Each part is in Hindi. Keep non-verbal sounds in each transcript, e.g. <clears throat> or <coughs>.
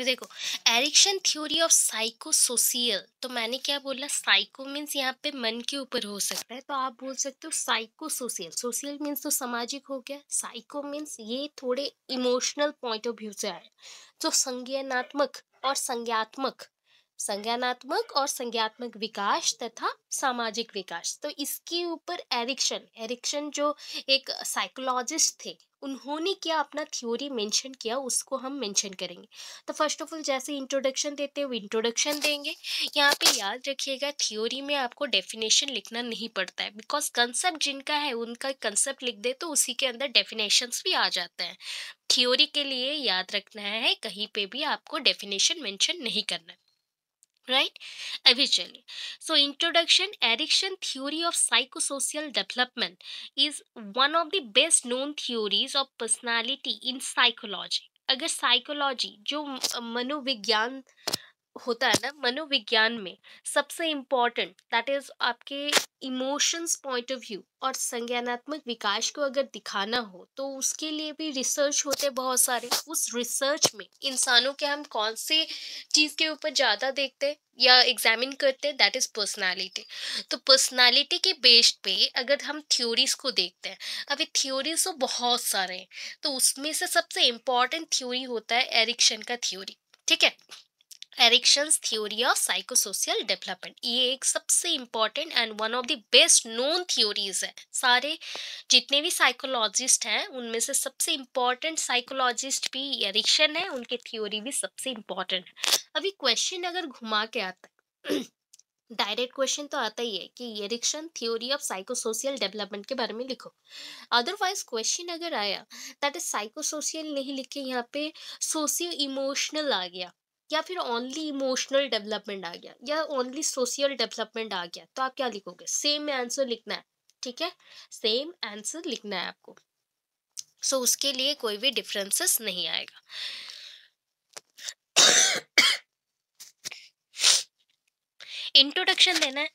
अभी देखो Erikson theory of psycho social तो मैंने क्या बोला साइको मीन्स यहाँ पे मन के ऊपर हो सकता है तो आप बोल सकते हो साइको सोशियल सोशियल मीन्स तो सामाजिक हो गया साइको मीन्स ये थोड़े इमोशनल पॉइंट ऑफ व्यू से आया तो संज्ञानात्मक और संज्ञात्मक संज्ञानात्मक और संज्ञात्मक विकास तथा सामाजिक विकास तो इसके ऊपर एरिक्शन एरिक्शन जो एक साइकोलॉजिस्ट थे उन्होंने क्या अपना थ्योरी मेंशन किया उसको हम मेंशन करेंगे तो फर्स्ट ऑफ ऑल जैसे इंट्रोडक्शन देते हैं वो इंट्रोडक्शन देंगे यहाँ पे याद रखिएगा थ्योरी में आपको डेफिनेशन लिखना नहीं पड़ता है बिकॉज कंसेप्ट जिनका है उनका कंसेप्ट लिख दे तो उसी के अंदर डेफिनेशंस भी आ जाते हैं थ्योरी के लिए याद रखना है कहीं पे भी आपको डेफिनेशन मेंशन नहीं करना right eventually so introduction addiction theory of psychosocial development is one of the best known theories of personality in psychology अगर साइकोलॉजी जो मनोविज्ञान होता है ना मनोविज्ञान में सबसे इम्पॉर्टेंट दैट इज आपके इमोशंस पॉइंट ऑफ व्यू और संज्ञानात्मक विकास को अगर दिखाना हो तो उसके लिए भी रिसर्च होते हैं बहुत सारे उस रिसर्च में इंसानों के हम कौन से चीज़ के ऊपर ज़्यादा देखते हैं या एग्जामिन करते हैं दैट इज़ पर्सनैलिटी तो पर्सनैलिटी के बेस्ड पे अगर हम थ्योरीज को देखते हैं अभी थ्योरीज तो बहुत सारे हैं तो उसमें से सबसे इम्पॉर्टेंट थ्योरी होता है एरिक्शन का थ्योरी ठीक है Erikson theory of psychosocial development ये एक सबसे important and one of the best known theories है सारे जितने भी साइकोलॉजिस्ट हैं उनमें से सबसे इम्पॉर्टेंट साइकोलॉजिस्ट भी एरिक्शन है उनके थ्योरी भी सबसे इम्पॉर्टेंट है अभी क्वेश्चन अगर घुमा के आता है डायरेक्ट क्वेश्चन तो आता ही है कि Erikson theory of psychosocial development के बारे में लिखो अदरवाइज क्वेश्चन अगर आया दैट इज साइकोसोशियल नहीं लिखे यहाँ पे सोशियो इमोशनल आ गया या फिर ओनली इमोशनल डेवलपमेंट आ गया या ओनली सोशल डेवलपमेंट आ गया तो आप क्या लिखोगे सेम आंसर लिखना है ठीक है सेम आंसर लिखना है आपको सो so, उसके लिए कोई भी डिफरेंसेस नहीं आएगा इंट्रोडक्शन देना है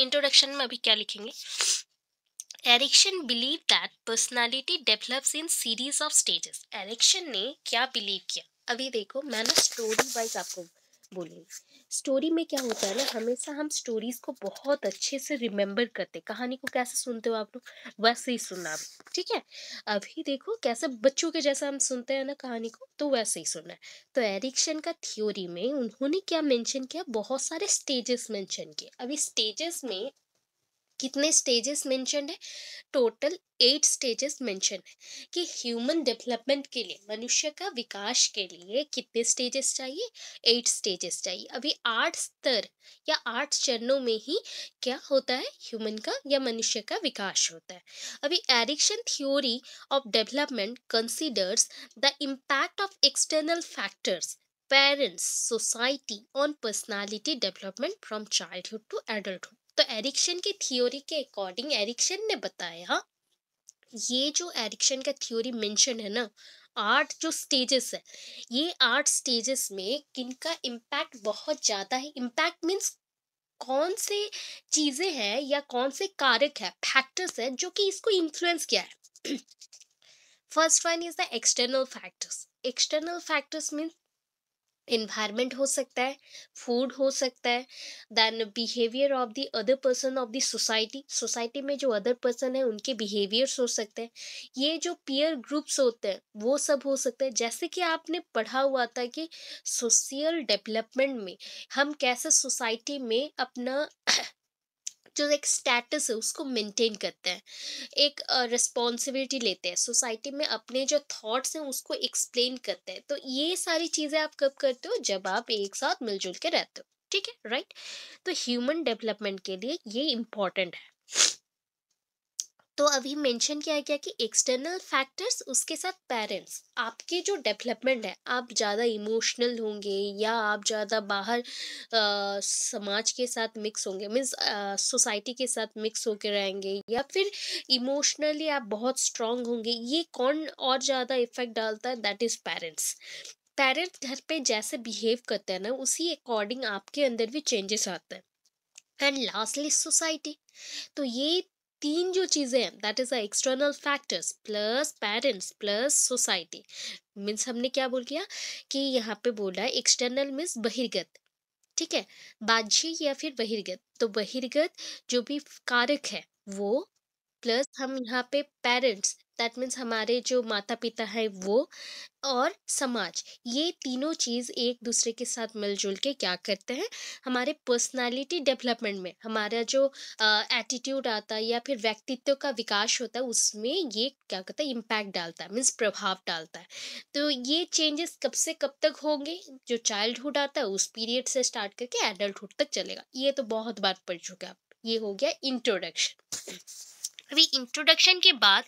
इंट्रोडक्शन में अभी क्या लिखेंगे Erikson believe that personality develops in series of stages Erikson ने क्या बिलीव किया अभी देखो मैं ना स्टोरी वाइज आपको बोलूँगी स्टोरी में क्या होता है ना हमेशा हम स्टोरीज को बहुत अच्छे से रिमेम्बर करते कहानी को कैसे सुनते हो आप लोग वैसे ही सुनना ठीक है अभी देखो कैसे बच्चों के जैसा हम सुनते हैं ना कहानी को तो वैसे ही सुनना है तो एरिक्शन का थ्योरी में उन्होंने क्या मेंशन किया बहुत सारे स्टेजेस मेंशन किए अभी स्टेजेस में कितने स्टेजेस मेंशन है टोटल एट स्टेजेस मेंशन है कि ह्यूमन डेवलपमेंट के लिए मनुष्य का विकास के लिए कितने स्टेजेस चाहिए एट स्टेजेस चाहिए अभी आठ स्तर या आठ चरणों में ही क्या होता है ह्यूमन का या मनुष्य का विकास होता है अभी Erikson theory of development considers the impact of external factors parents society on personality development from childhood to adulthood तो एरिक्शन की थ्योरी के अकॉर्डिंग एरिक्शन ने बताया ये जो एरिक्शन का थ्योरी मेंशन है ना आठ जो स्टेजेस है ये आठ स्टेजेस में किनका इम्पैक्ट बहुत ज़्यादा है इम्पैक्ट मीन्स कौन से चीज़ें हैं या कौन से कारक है फैक्टर्स है जो कि इसको इन्फ्लुएंस किया है first one is the external factors external factors means environment हो सकता है फूड हो सकता है then behaviour of the other person of the society society में जो अदर पर्सन है उनके बिहेवियर्स हो सकते हैं ये जो पीयर ग्रुप्स होते हैं वो सब हो सकते हैं जैसे कि आपने पढ़ा हुआ था कि सोशल डेवलपमेंट में हम कैसे सोसाइटी में अपना जो एक स्टेटस है उसको मेंटेन करते हैं एक रिस्पॉन्सिबिलिटी uh, लेते हैं सोसाइटी में अपने जो थॉट्स हैं उसको एक्सप्लेन करते हैं तो ये सारी चीज़ें आप कब करते हो जब आप एक साथ मिलजुल के रहते हो ठीक है राइट तो ह्यूमन डेवलपमेंट के लिए ये इम्पॉर्टेंट है तो अभी मेंशन किया गया कि एक्सटर्नल फैक्टर्स उसके साथ पेरेंट्स आपके जो डेवलपमेंट है आप ज़्यादा इमोशनल होंगे या आप ज़्यादा बाहर आ, समाज के साथ मिक्स होंगे मीन्स सोसाइटी के साथ मिक्स होकर रहेंगे या फिर इमोशनली आप बहुत स्ट्रांग होंगे ये कौन और ज़्यादा इफेक्ट डालता है दैट इज़ पेरेंट्स पेरेंट्स घर पे जैसे बिहेव करते हैं ना उसी अकॉर्डिंग आपके अंदर भी चेंजेस आते हैं एंड लास्टली सोसाइटी तो ये तीन जो चीज़ें हैं that is a external factors plus parents plus society means हमने क्या बोल किया कि यहाँ पे बोला है एक्सटर्नल मीन्स बहिर्गत ठीक है बाह्य या फिर बहिर्गत तो बहिर्गत जो भी कारक है वो प्लस हम यहाँ पे पेरेंट्स दैट मीन्स हमारे जो माता पिता हैं वो और समाज ये तीनों चीज़ एक दूसरे के साथ मिलजुल के क्या करते हैं हमारे पर्सनालिटी डेवलपमेंट में हमारा जो एटीट्यूड आता है या फिर व्यक्तित्व का विकास होता है उसमें ये क्या करता है इम्पैक्ट डालता है मीन्स प्रभाव डालता है तो ये चेंजेस कब से कब तक होंगे जो चाइल्डहुड आता है उस पीरियड से स्टार्ट करके एडल्टहुड तक चलेगा ये तो बहुत बार पढ़ चुके आप ये हो गया इंट्रोडक्शन अभी इंट्रोडक्शन के बाद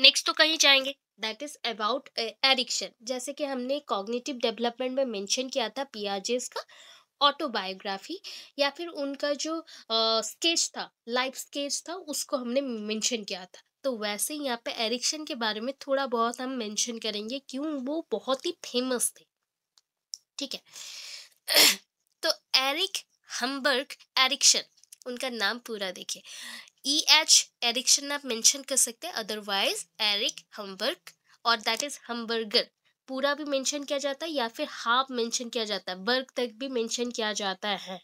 नेक्स्ट तो कहीं जाएंगे दैट इज़ अबाउट एडिक्शन जैसे कि हमने कॉग्निटिव डेवलपमेंट में मेंशन किया था पियाजेस का ऑटोबायोग्राफी या फिर उनका जो स्केच uh, था लाइफ स्केच था उसको हमने मेंशन किया था तो वैसे ही यहाँ पे एरिक्शन के बारे में थोड़ा बहुत हम मेंशन करेंगे क्यों वो बहुत ही फेमस थे ठीक है <clears throat> तो एरिक हम्बर्ग एरिक्शन उनका नाम पूरा देखिए ई एच एरिक्शन आप मेंशन कर सकते हैं अदरवाइज एरिक हमबर्ग और दैट इज हमबर्गर पूरा भी मेंशन किया जाता है या फिर हाफ मेंशन किया जाता है बर्ग तक भी मेंशन किया जाता है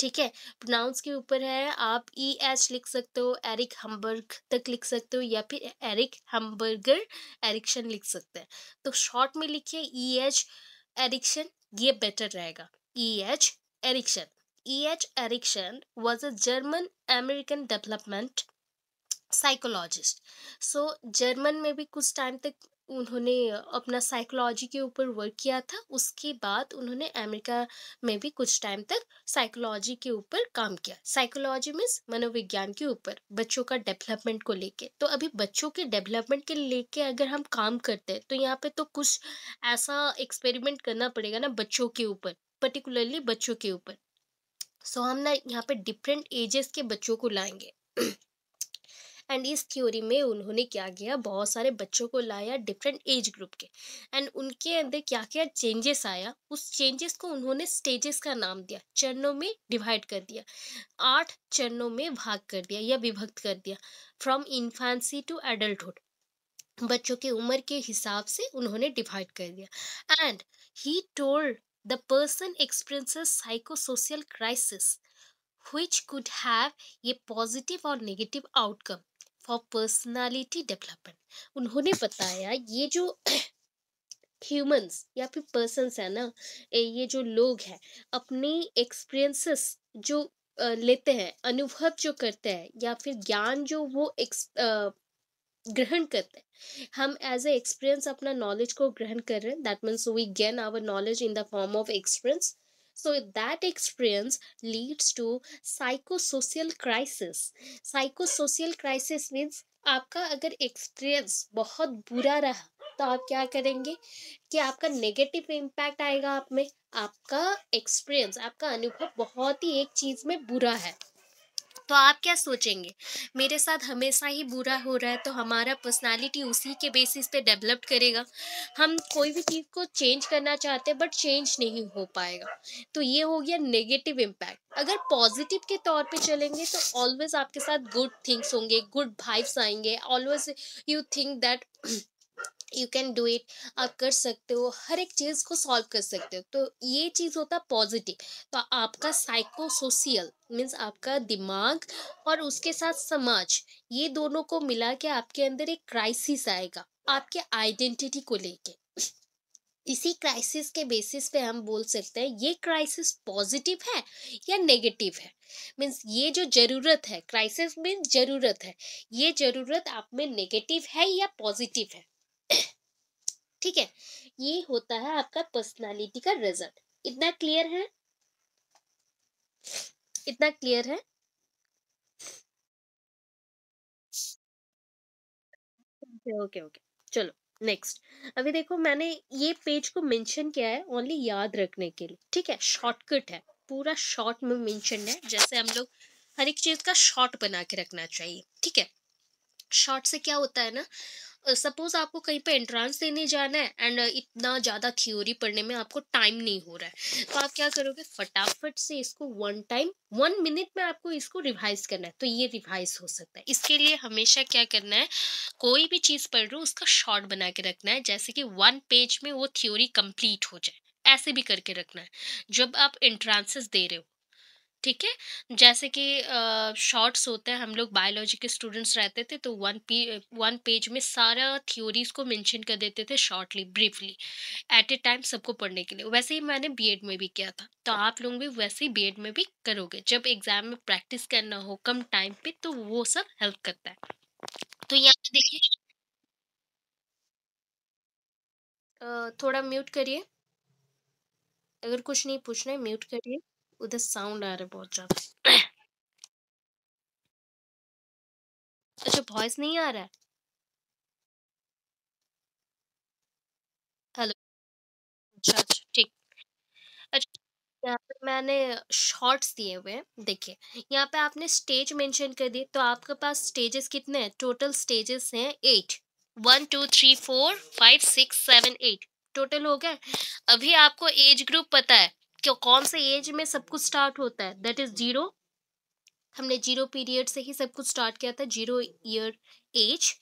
ठीक है प्रोनाउंस के ऊपर है आप ई e एच लिख सकते हो एरिक हमबर्ग तक लिख सकते हो या फिर एरिक हमबर्गर एरिक्शन लिख सकते हैं तो शॉर्ट में लिखिए ई एच एरिक्शन ये बेटर रहेगा E H Erikson E.H. Erickson was a German American development psychologist so so, German में भी कुछ टाइम तक उन्होंने अपना साइकोलॉजी के ऊपर वर्क किया था उसके बाद उन्होंने अमेरिका में भी कुछ टाइम तक साइकोलॉजी के ऊपर काम किया साइकोलॉजी मीन्स मनोविज्ञान के ऊपर बच्चों का डेवलपमेंट को लेके तो अभी बच्चों के डेवलपमेंट के लेके अगर हम काम करते हैं तो यहाँ पे तो कुछ ऐसा एक्सपेरिमेंट करना पड़ेगा ना बच्चों के ऊपर पर्टिकुलरली बच्चों के ऊपर सो हम ना यहाँ पे डिफरेंट एजेस के बच्चों को लाएंगे एंड इस थ्योरी में उन्होंने क्या किया बहुत सारे बच्चों को लाया डिफरेंट एज ग्रुप के एंड उनके अंदर क्या क्या चेंजेस आया उस चेंजेस को उन्होंने स्टेजेस का नाम दिया चरणों में डिवाइड कर दिया आठ चरणों में भाग कर दिया या विभक्त कर दिया फ्रॉम इन्फेंसी टू एडल्टहुड बच्चों के उम्र के हिसाब से उन्होंने डिवाइड कर दिया and he told the person experiences psychosocial crisis which could have a positive or negative outcome for personality development उन्होंने बताया ये जो ह्यूमंस या फिर पर्सनस है ना ये जो लोग हैं अपने एक्सपीरियंसेस जो लेते हैं अनुभव जो करते हैं या फिर ज्ञान जो वो ग्रहण करते हैं हम एज ए एक्सपीरियंस अपना नॉलेज को ग्रहण कर रहे हैं that means we gain our knowledge in the form of experience so that experience leads to psycho social crisis psycho social crisis means आपका अगर एक्सपीरियंस बहुत बुरा रहा तो आप क्या करेंगे कि आपका नेगेटिव इम्पैक्ट आएगा आप में आपका एक्सपीरियंस आपका अनुभव बहुत ही एक चीज़ में बुरा है तो आप क्या सोचेंगे मेरे साथ हमेशा ही बुरा हो रहा है तो हमारा पर्सनालिटी उसी के बेसिस पे डेवलप करेगा हम कोई भी चीज़ को चेंज करना चाहते हैं बट चेंज नहीं हो पाएगा तो ये हो गया नेगेटिव इम्पैक्ट अगर पॉजिटिव के तौर पे चलेंगे तो ऑलवेज आपके साथ गुड थिंग्स होंगे गुड वाइब्स आएंगे always you think that you can do it आप कर सकते हो हर एक चीज़ को सॉल्व कर सकते हो तो ये चीज़ होता पॉजिटिव तो आपका साइको सोशियल मीन्स आपका दिमाग और उसके साथ समाज ये दोनों को मिला के आपके अंदर एक क्राइसिस आएगा आपके आइडेंटिटी को लेके इसी क्राइसिस के बेसिस पे हम बोल सकते हैं ये क्राइसिस पॉजिटिव है या नेगेटिव है मीन्स ये जो ज़रूरत है क्राइसिस मीन्स ज़रूरत है ये ज़रूरत आप में नेगेटिव है या पॉजिटिव है ठीक है ये होता है आपका पर्सनालिटी का रिजल्ट इतना क्लियर है इतना क्लियर है ओके ओके चलो नेक्स्ट अभी देखो मैंने ये पेज को मेंशन किया है ओनली याद रखने के लिए ठीक है शॉर्टकट है पूरा शॉर्ट में मेंशन है जैसे हम लोग हर एक चीज़ का शॉर्ट बना के रखना चाहिए ठीक है शॉर्ट से क्या होता है ना सपोज आपको कहीं पे एंट्रेंस देने जाना है एंड इतना ज़्यादा थ्योरी पढ़ने में आपको टाइम नहीं हो रहा है तो आप क्या करोगे फटाफट से इसको वन टाइम वन मिनट में आपको इसको रिवाइज करना है तो ये रिवाइज हो सकता है इसके लिए हमेशा क्या करना है कोई भी चीज़ पढ़ रहे हो उसका शॉर्ट बना के रखना है जैसे कि वन पेज में वो थ्योरी कंप्लीट हो जाए ऐसे भी करके रखना है जब आप एंट्रांसेस दे रहे हो ठीक है जैसे कि शॉर्ट्स होते हैं हम लोग बायोलॉजी के स्टूडेंट्स रहते थे तो वन पी वन पेज में सारा थ्योरीज को मेंशन कर देते थे shortly briefly at a time सबको पढ़ने के लिए वैसे ही मैंने बीएड में भी किया था तो आप लोग भी वैसे ही बीएड में भी करोगे जब एग्ज़ाम में प्रैक्टिस करना हो कम टाइम पे तो वो सब हेल्प करता है तो यहाँ देखिए थोड़ा म्यूट करिए अगर कुछ नहीं पूछना है म्यूट करिए उधर साउंड आ रहा है बहुत ज़्यादा <clears throat> अच्छा वॉइस नहीं आ रहा है हेलो अच्छा अच्छा ठीक अच्छा यहाँ पे मैंने शॉर्ट्स दिए हुए हैं देखिए यहाँ पे आपने स्टेज मेंशन कर दिए तो आपके पास स्टेजेस कितने हैं टोटल स्टेजेस हैं eight one two three four five six seven eight total हो गए अभी आपको एज ग्रुप पता है कौन से एज में सब कुछ स्टार्ट होता है दैट इज़ जीरो हमने जीरो पीरियड से ही सब कुछ स्टार्ट किया था zero year age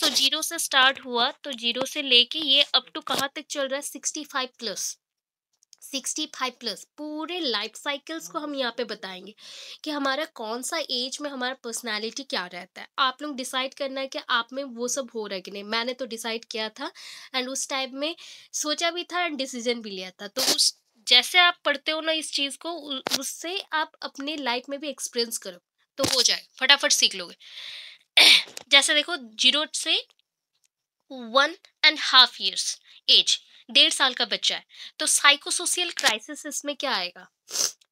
so zero से स्टार्ट हुआ तो जीरो से लेके ये अप टू कहाँ तक चल रहा है sixty five plus sixty five plus पूरे लाइफ साइकिल्स को हम यहाँ पे बताएंगे कि हमारा कौन सा एज में हमारा पर्सनालिटी क्या रहता है आप लोग डिसाइड करना है कि आप में वो सब हो रहा है कि नहीं मैंने तो डिसाइड किया था एंड उस टाइम में सोचा भी था एंड डिसीजन भी लिया था तो उस जैसे आप पढ़ते हो ना इस चीज़ को उससे आप अपने लाइफ में भी एक्सपीरियंस करो तो हो जाए फटाफट सीख लोगे <clears throat> जैसे देखो जीरो से one and half years age डेढ़ साल का बच्चा है तो साइकोसोशियल क्राइसिस इसमें क्या आएगा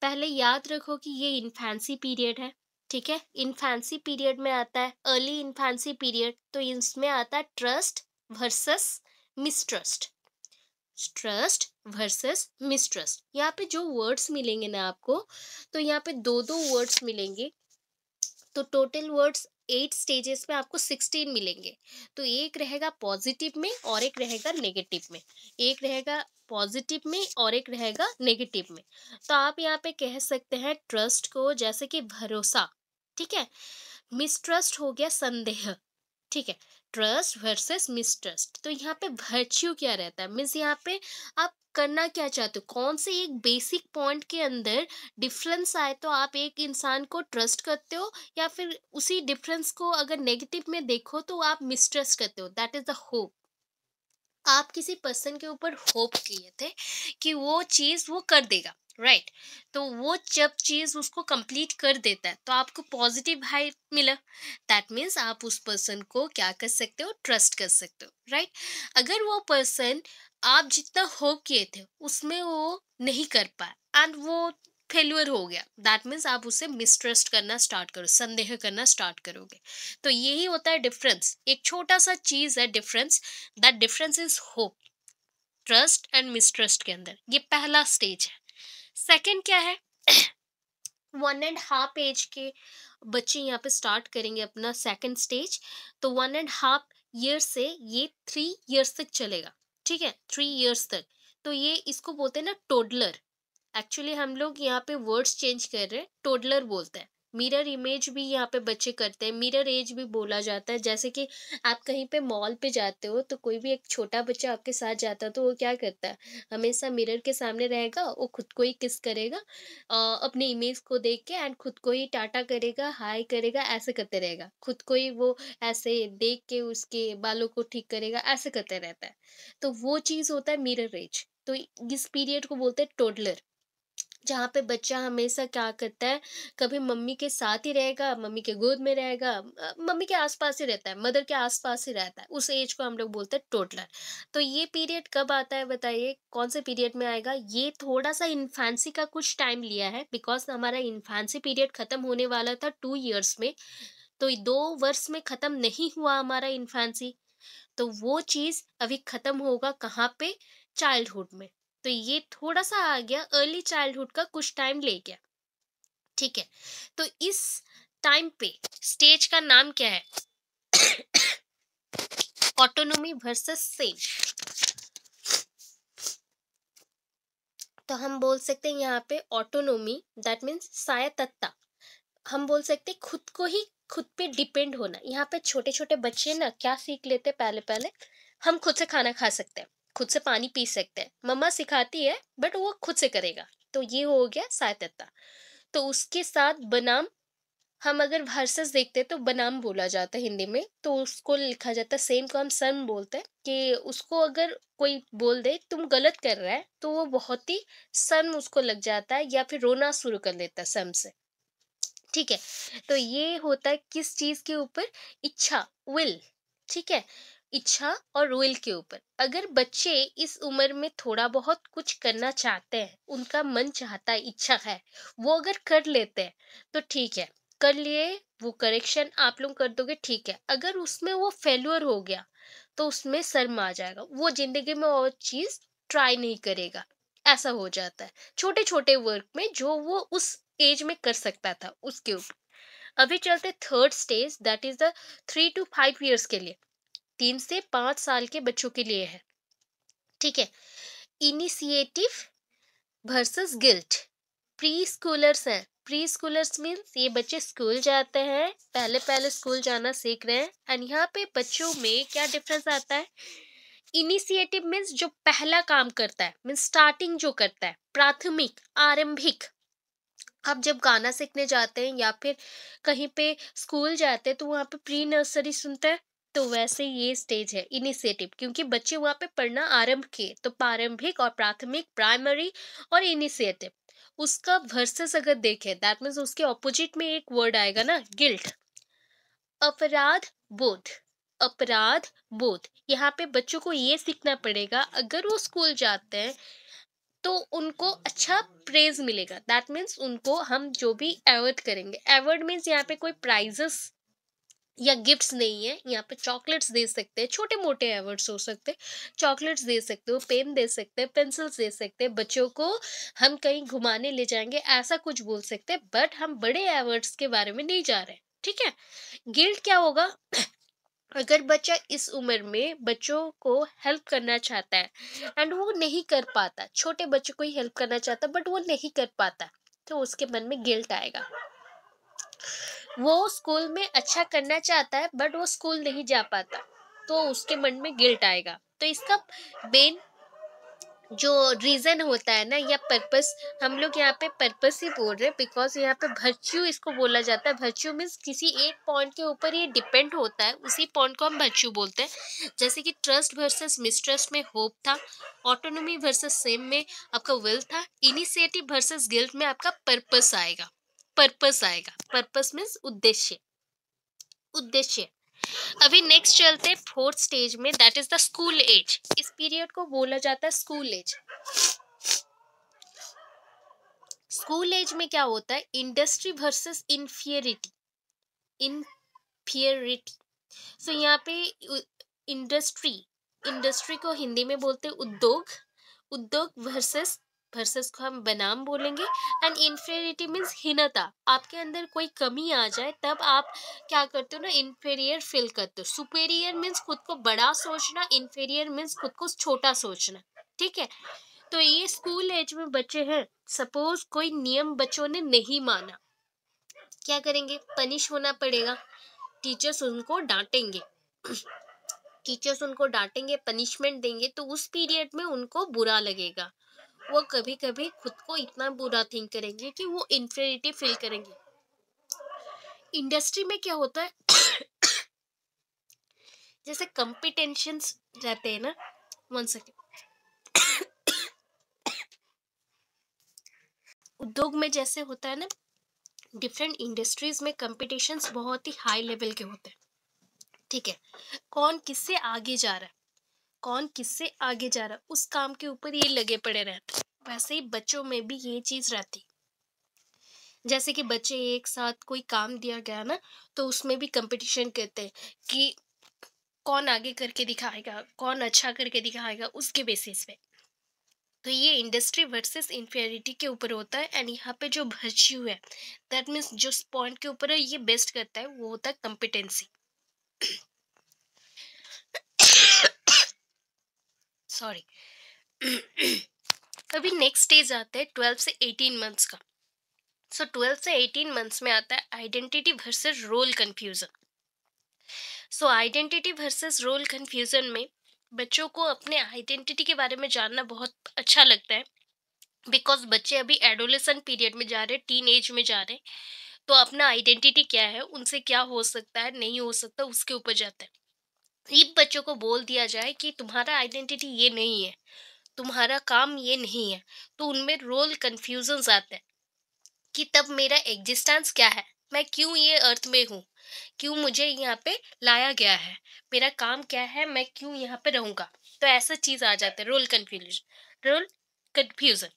पहले याद रखो कि ये इन्फेंसी पीरियड है ठीक है इन्फेंसी पीरियड में आता है अर्ली इन्फेंसी पीरियड तो इसमें आता है trust versus mistrust trust versus mistrust यहाँ पे जो वर्ड्स मिलेंगे ना आपको तो यहाँ पे दो दो वर्ड्स मिलेंगे तो टोटल वर्ड्स एट स्टेजेस में आपको सिक्सटीन मिलेंगे तो एक रहेगा पॉजिटिव में और एक रहेगा नेगेटिव में एक रहेगा पॉजिटिव में और एक रहेगा नेगेटिव में तो आप यहाँ पे कह सकते हैं ट्रस्ट को जैसे कि भरोसा ठीक है मिसट्रस्ट हो गया संदेह ठीक है ट्रस्ट वर्सेस मिसट्रस्ट तो यहाँ पे वर्च्यू क्या रहता है मीन्स यहाँ पे आप करना क्या चाहते हो कौन से एक बेसिक पॉइंट के अंदर डिफरेंस आए तो आप एक इंसान को ट्रस्ट करते हो या फिर उसी डिफरेंस को अगर नेगेटिव में देखो तो आप मिसट्रस्ट करते हो दैट इज़ द होप आप किसी पर्सन के ऊपर होप किए थे कि वो चीज़ वो कर देगा राइट right. तो वो जब चीज़ उसको कंप्लीट कर देता है तो आपको पॉजिटिव हाई मिला दैट मीन्स आप उस पर्सन को क्या कर सकते हो ट्रस्ट कर सकते हो राइट right? अगर वो पर्सन आप जितना होप किए थे उसमें वो नहीं कर पाए एंड वो फेल्यूअर हो गया दैट मीन्स आप उसे मिसट्रस्ट करना स्टार्ट करो संदेह करना स्टार्ट करोगे तो यही होता है डिफरेंस एक छोटा सा चीज़ है difference that difference is hope trust and mistrust के अंदर ये पहला स्टेज है सेकेंड क्या है वन एंड हाफ एज के बच्चे यहाँ पे स्टार्ट करेंगे अपना सेकेंड स्टेज तो वन एंड हाफ ईयर से ये थ्री ईयर्स तक चलेगा ठीक है थ्री ईयर्स तक तो ये इसको बोलते हैं ना टोडलर एक्चुअली हम लोग यहाँ पे वर्ड्स चेंज कर रहे हैं टोडलर बोलते हैं मिरर इमेज भी यहाँ पे बच्चे करते हैं मिरर एज भी बोला जाता है जैसे कि आप कहीं पे मॉल पे जाते हो तो कोई भी एक छोटा बच्चा आपके साथ जाता है तो वो क्या करता है हमेशा मिरर के सामने रहेगा वो खुद को ही किस करेगा आ, अपने इमेज को देख के एंड खुद को ही टाटा करेगा हाई करेगा ऐसे करते रहेगा खुद को ही वो ऐसे देख के उसके बालों को ठीक करेगा ऐसे करते रहता है तो वो चीज़ होता है मिरर एज तो इस पीरियड को बोलते हैं टोडलर जहाँ पे बच्चा हमेशा क्या करता है कभी मम्मी के साथ ही रहेगा मम्मी के गोद में रहेगा मम्मी के आसपास ही रहता है मदर के आसपास ही रहता है उस एज को हम लोग बोलते हैं टोटलर तो ये पीरियड कब आता है बताइए कौन से पीरियड में आएगा ये थोड़ा सा इन्फेंसी का कुछ टाइम लिया है बिकॉज हमारा इन्फेंसी पीरियड ख़त्म होने वाला था टू ईयर्स में तो दो वर्ष में ख़त्म नहीं हुआ हमारा इन्फेंसी तो वो चीज़ अभी ख़त्म होगा कहाँ पे चाइल्डहुड में तो ये थोड़ा सा आ गया अर्ली चाइल्डहुड का कुछ टाइम ले गया ठीक है तो इस टाइम पे स्टेज का नाम क्या है ऑटोनोमी वर्सेस सेल्फ तो हम बोल सकते हैं यहाँ पे ऑटोनोमी दैट मीन्स सायतत्ता हम बोल सकते हैं खुद को ही खुद पे डिपेंड होना यहाँ पे छोटे छोटे बच्चे ना क्या सीख लेते पहले पहले हम खुद से खाना खा सकते हैं खुद से पानी पी सकते हैं मम्मा सिखाती है बट वो खुद से करेगा तो ये हो गया सातत्ता तो उसके साथ बनाम हम अगर वर्सेस देखते हैं तो बनाम बोला जाता है हिंदी में तो उसको लिखा जाता है सेम को हम सन बोलते हैं कि उसको अगर कोई बोल दे तुम गलत कर रहा है तो वो बहुत ही सन उसको लग जाता है या फिर रोना शुरू कर लेता है सम से ठीक है तो ये होता है किस चीज़ के ऊपर इच्छा विल ठीक है इच्छा और विल के ऊपर अगर बच्चे इस उम्र में थोड़ा बहुत कुछ करना चाहते हैं उनका मन चाहता है इच्छा है वो अगर कर लेते हैं तो ठीक है कर लिए वो करेक्शन आप लोग कर दोगे ठीक है अगर उसमें वो फेल्यूर हो गया तो उसमें शर्म आ जाएगा वो जिंदगी में और चीज़ ट्राई नहीं करेगा ऐसा हो जाता है छोटे छोटे वर्क में जो वो उस एज में कर सकता था उसके ऊपर अभी चलते third stage that is the three to five years के लिए तीन से पांच साल के बच्चों के लिए है ठीक है initiative versus guilt preschoolers हैं प्री स्कूलर्स मीन्स ये बच्चे स्कूल जाते हैं पहले पहले स्कूल जाना सीख रहे हैं एंड यहाँ पे बच्चों में क्या डिफरेंस आता है इनिशिएटिव मीन्स जो पहला काम करता है मीन्स स्टार्टिंग जो करता है प्राथमिक आरंभिक आप जब गाना सीखने जाते हैं या फिर कहीं पे स्कूल जाते हैं तो वहाँ पे प्री नर्सरी सुनते हैं तो वैसे ये स्टेज है इनिशिएटिव क्योंकि बच्चे वहाँ पे पढ़ना आरंभ किए तो प्रारंभिक और प्राथमिक प्राइमरी और इनिशिएटिव उसका वर्सेस अगर देखें दैट मीन्स उसके ऑपोजिट में एक वर्ड आएगा ना गिल्ट अपराध बोध अपराध बोध यहाँ पे बच्चों को ये सीखना पड़ेगा अगर वो स्कूल जाते हैं तो उनको अच्छा प्रेज मिलेगा दैट मीन्स उनको हम जो भी अवॉर्ड करेंगे अवॉर्ड मीन्स यहाँ पे कोई प्राइजेस या गिफ्ट्स नहीं है यहाँ पे चॉकलेट्स दे सकते हैं छोटे मोटे एवर्ड्स हो सकते हैं चॉकलेट्स दे सकते हो पेन दे सकते हैं पेंसिल्स दे सकते हैं बच्चों को हम कहीं घुमाने ले जाएंगे ऐसा कुछ बोल सकते हैं बट हम बड़े एवर्ड्स के बारे में नहीं जा रहे ठीक है गिल्ट क्या होगा <clears throat> अगर बच्चा इस उम्र में बच्चों को हेल्प करना चाहता है एंड वो नहीं कर पाता छोटे बच्चों को ही हेल्प करना चाहता बट वो नहीं कर पाता तो उसके मन में गिल्ट आएगा वो स्कूल में अच्छा करना चाहता है बट वो स्कूल नहीं जा पाता तो उसके मन में गिल्ट आएगा तो इसका मेन जो रीज़न होता है ना या पर्पस हम लोग यहाँ पे पर्पस ही बोल रहे हैं बिकॉज यहाँ पे भर्च्यू इसको बोला जाता है भर्च्यू मीन्स किसी एक पॉइंट के ऊपर ये डिपेंड होता है उसी पॉइंट को हम भर्च्यू बोलते हैं जैसे कि ट्रस्ट वर्सेस मिसट्रस्ट में होप था ऑटोनोमी वर्सेस सेम में आपका विल था इनिशिएटिव वर्सेस गिल्ट में आपका पर्पस आएगा पर्पस आएगा पर्पस मीन्स उद्देश्य उद्देश्य अभी नेक्स्ट चलते हैं फोर्थ स्टेज में that is the school age इस पीरियड को बोला जाता है स्कूल एज स्कूल एज में क्या होता है इंडस्ट्री वर्सेस इनफियरिटी इनफियरिटी सो यहाँ पे इंडस्ट्री इंडस्ट्री को हिंदी में बोलते उद्योग उद्योग वर्सेस वर्सेस को हम बनाम बोलेंगे एंड इन्फेरिटी मीन्स हीनता आपके अंदर कोई कमी आ जाए तब आप क्या करते हो ना इन्फेरियर फील करते हो सुपेरियर मीन्स खुद को बड़ा सोचना इन्फेरियर मीन्स खुद को छोटा सोचना ठीक है तो ये स्कूल एज में बच्चे हैं सपोज कोई नियम बच्चों ने नहीं माना क्या करेंगे पनिश होना पड़ेगा टीचर्स उनको डांटेंगे टीचर्स <clears throat> उनको डांटेंगे पनिशमेंट देंगे तो उस पीरियड में उनको बुरा लगेगा वो कभी कभी खुद को इतना बुरा थिंक करेंगे कि वो इन्फेरिटी फील करेंगे इंडस्ट्री में क्या होता है जैसे कंपिटेंशन रहते हैं ना वन सेकेंड उद्योग में जैसे होता है ना डिफरेंट इंडस्ट्रीज में कंपिटिशन्स बहुत ही हाई लेवल के होते हैं ठीक है कौन किससे आगे जा रहा है कौन किससे आगे जा रहा उस काम के ऊपर ये लगे पड़े रहते वैसे ही बच्चों में भी ये चीज़ रहती जैसे कि बच्चे एक साथ कोई काम दिया गया ना तो उसमें भी कंपटीशन करते हैं कि कौन आगे करके दिखाएगा कौन अच्छा करके दिखाएगा उसके बेसिस पे तो ये इंडस्ट्री वर्सेस इंफेरिटी के ऊपर होता है एंड यहाँ पे जो भर्च्यू है दैट मीन्स जो पॉइंट के ऊपर है ये बेस्ट करता है वो होता है कंपिटेंसी सॉरी <clears throat> अभी नेक्स्ट स्टेज आता है ट्वेल्व से एटीन मंथ्स का सो so, ट्वेल्व से एटीन मंथ्स में आता है identity versus role confusion so identity versus role confusion में बच्चों को अपने आइडेंटिटी के बारे में जानना बहुत अच्छा लगता है बिकॉज बच्चे अभी एडोलेसन पीरियड में जा रहे हैं टीन एज में जा रहे हैं तो अपना आइडेंटिटी क्या है उनसे क्या हो सकता है नहीं हो सकता उसके ऊपर जाता है इन बच्चों को बोल दिया जाए कि तुम्हारा आइडेंटिटी ये नहीं है तुम्हारा काम ये नहीं है तो उनमें रोल कन्फ्यूजन्स आते हैं कि तब मेरा एग्जिस्टेंस क्या है मैं क्यों ये अर्थ में हूँ क्यों मुझे यहाँ पे लाया गया है मेरा काम क्या है मैं क्यों यहाँ पे रहूँगा तो ऐसा चीज़ आ जाता है रोल कन्फ्यूजन रोल कन्फ्यूज़न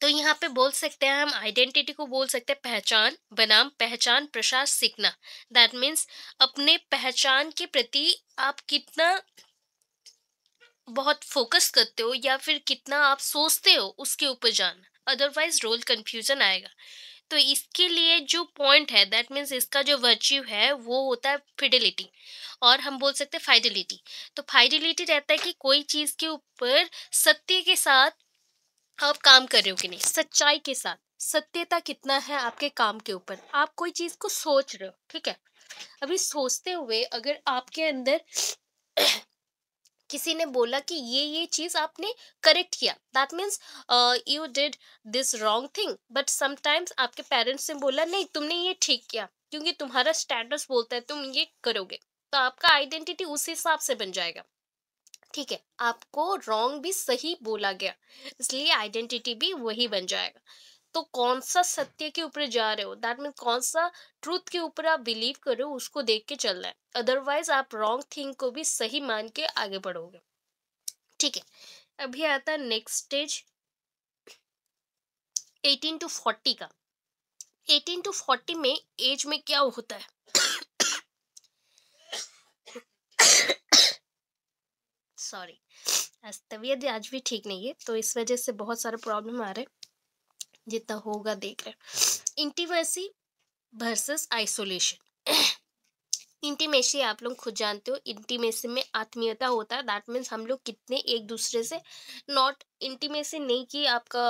तो यहाँ पे बोल सकते हैं हम आइडेंटिटी को बोल सकते हैं पहचान बनाम पहचान प्रसार सीखना दैट मीन्स अपने पहचान के प्रति आप कितना बहुत फोकस करते हो या फिर कितना आप सोचते हो उसके ऊपर जाना अदरवाइज रोल कंफ्यूजन आएगा तो इसके लिए जो पॉइंट है दैट मीन्स इसका जो वर्च्यू है वो होता है फिडिलिटी और हम बोल सकते हैं फाइडिलिटी तो फाइडिलिटी रहता है कि कोई चीज़ के ऊपर सत्य के साथ आप काम कर रहे हो कि नहीं सच्चाई के साथ सत्यता कितना है आपके काम के ऊपर आप कोई चीज को सोच रहे हो ठीक है अभी सोचते हुए अगर आपके अंदर <clears throat> किसी ने बोला कि ये ये चीज आपने करेक्ट किया that means you did this wrong thing but sometimes आपके पेरेंट्स ने बोला नहीं तुमने ये ठीक किया क्योंकि तुम्हारा स्टेटस बोलता है तुम ये करोगे तो आपका आइडेंटिटी उस हिसाब से बन जाएगा ठीक है आपको रॉन्ग भी सही बोला गया इसलिए आइडेंटिटी भी वही बन जाएगा तो कौन सा सत्य के ऊपर जा रहे हो दैट मीन कौन सा ट्रूथ के ऊपर आप बिलीव कर रहे हो उसको देख के चलना है अदरवाइज आप रॉन्ग थिंग को भी सही मान के आगे बढ़ोगे ठीक है अभी आता है next stage eighteen to forty का एटीन टू फोर्टी में एज में क्या होता है सॉरी तबीयत आज भी ठीक नहीं है तो इस वजह से बहुत सारे प्रॉब्लम आ रहे जितना होगा देख रहे इंटीमेसी वर्सेस आइसोलेशन इंटीमेसी आप लोग खुद जानते हो इंटीमेसी में आत्मीयता होता है दैट मीन्स हम लोग कितने एक दूसरे से नॉट इंटीमेसी नहीं कि आपका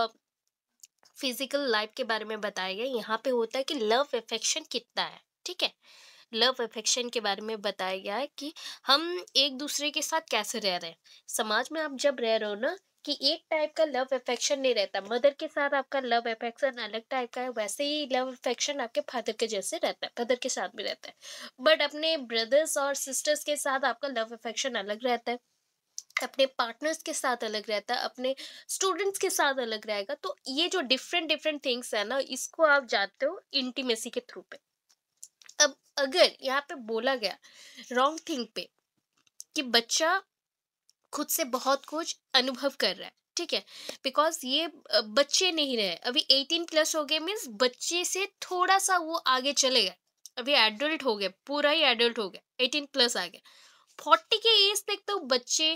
फिजिकल लाइफ के बारे में बताया गया यहाँ पे होता है कि लव एफेक्शन कितना है ठीक है लव अफेक्शन के बारे में बताया गया है कि हम एक दूसरे के साथ कैसे रह रहे हैं समाज में आप जब रह रहे हो ना कि एक टाइप का लव अफेक्शन नहीं रहता मदर के साथ आपका लव अफेक्शन अलग टाइप का है वैसे ही लव अफेक्शन आपके फादर के जैसे रहता है फादर के साथ भी रहता है बट अपने ब्रदर्स और सिस्टर्स के साथ आपका लव अफेक्शन अलग रहता है अपने पार्टनर्स के साथ अलग रहता है अपने स्टूडेंट्स के साथ अलग रहेगा तो ये जो डिफरेंट डिफरेंट थिंग्स है ना इसको आप जानते हो इंटीमेसी के थ्रू पे अगर यहाँ पे बोला गया रॉन्ग थिंग पे कि बच्चा खुद से बहुत कुछ अनुभव कर रहा है ठीक है बिकॉज ये बच्चे नहीं रहे अभी एटीन प्लस हो गए मीन्स बच्चे से थोड़ा सा वो आगे चले गए अभी एडल्ट हो गए पूरा ही एडल्ट हो गया एटीन प्लस आ गया फोर्टी के एज तक तो बच्चे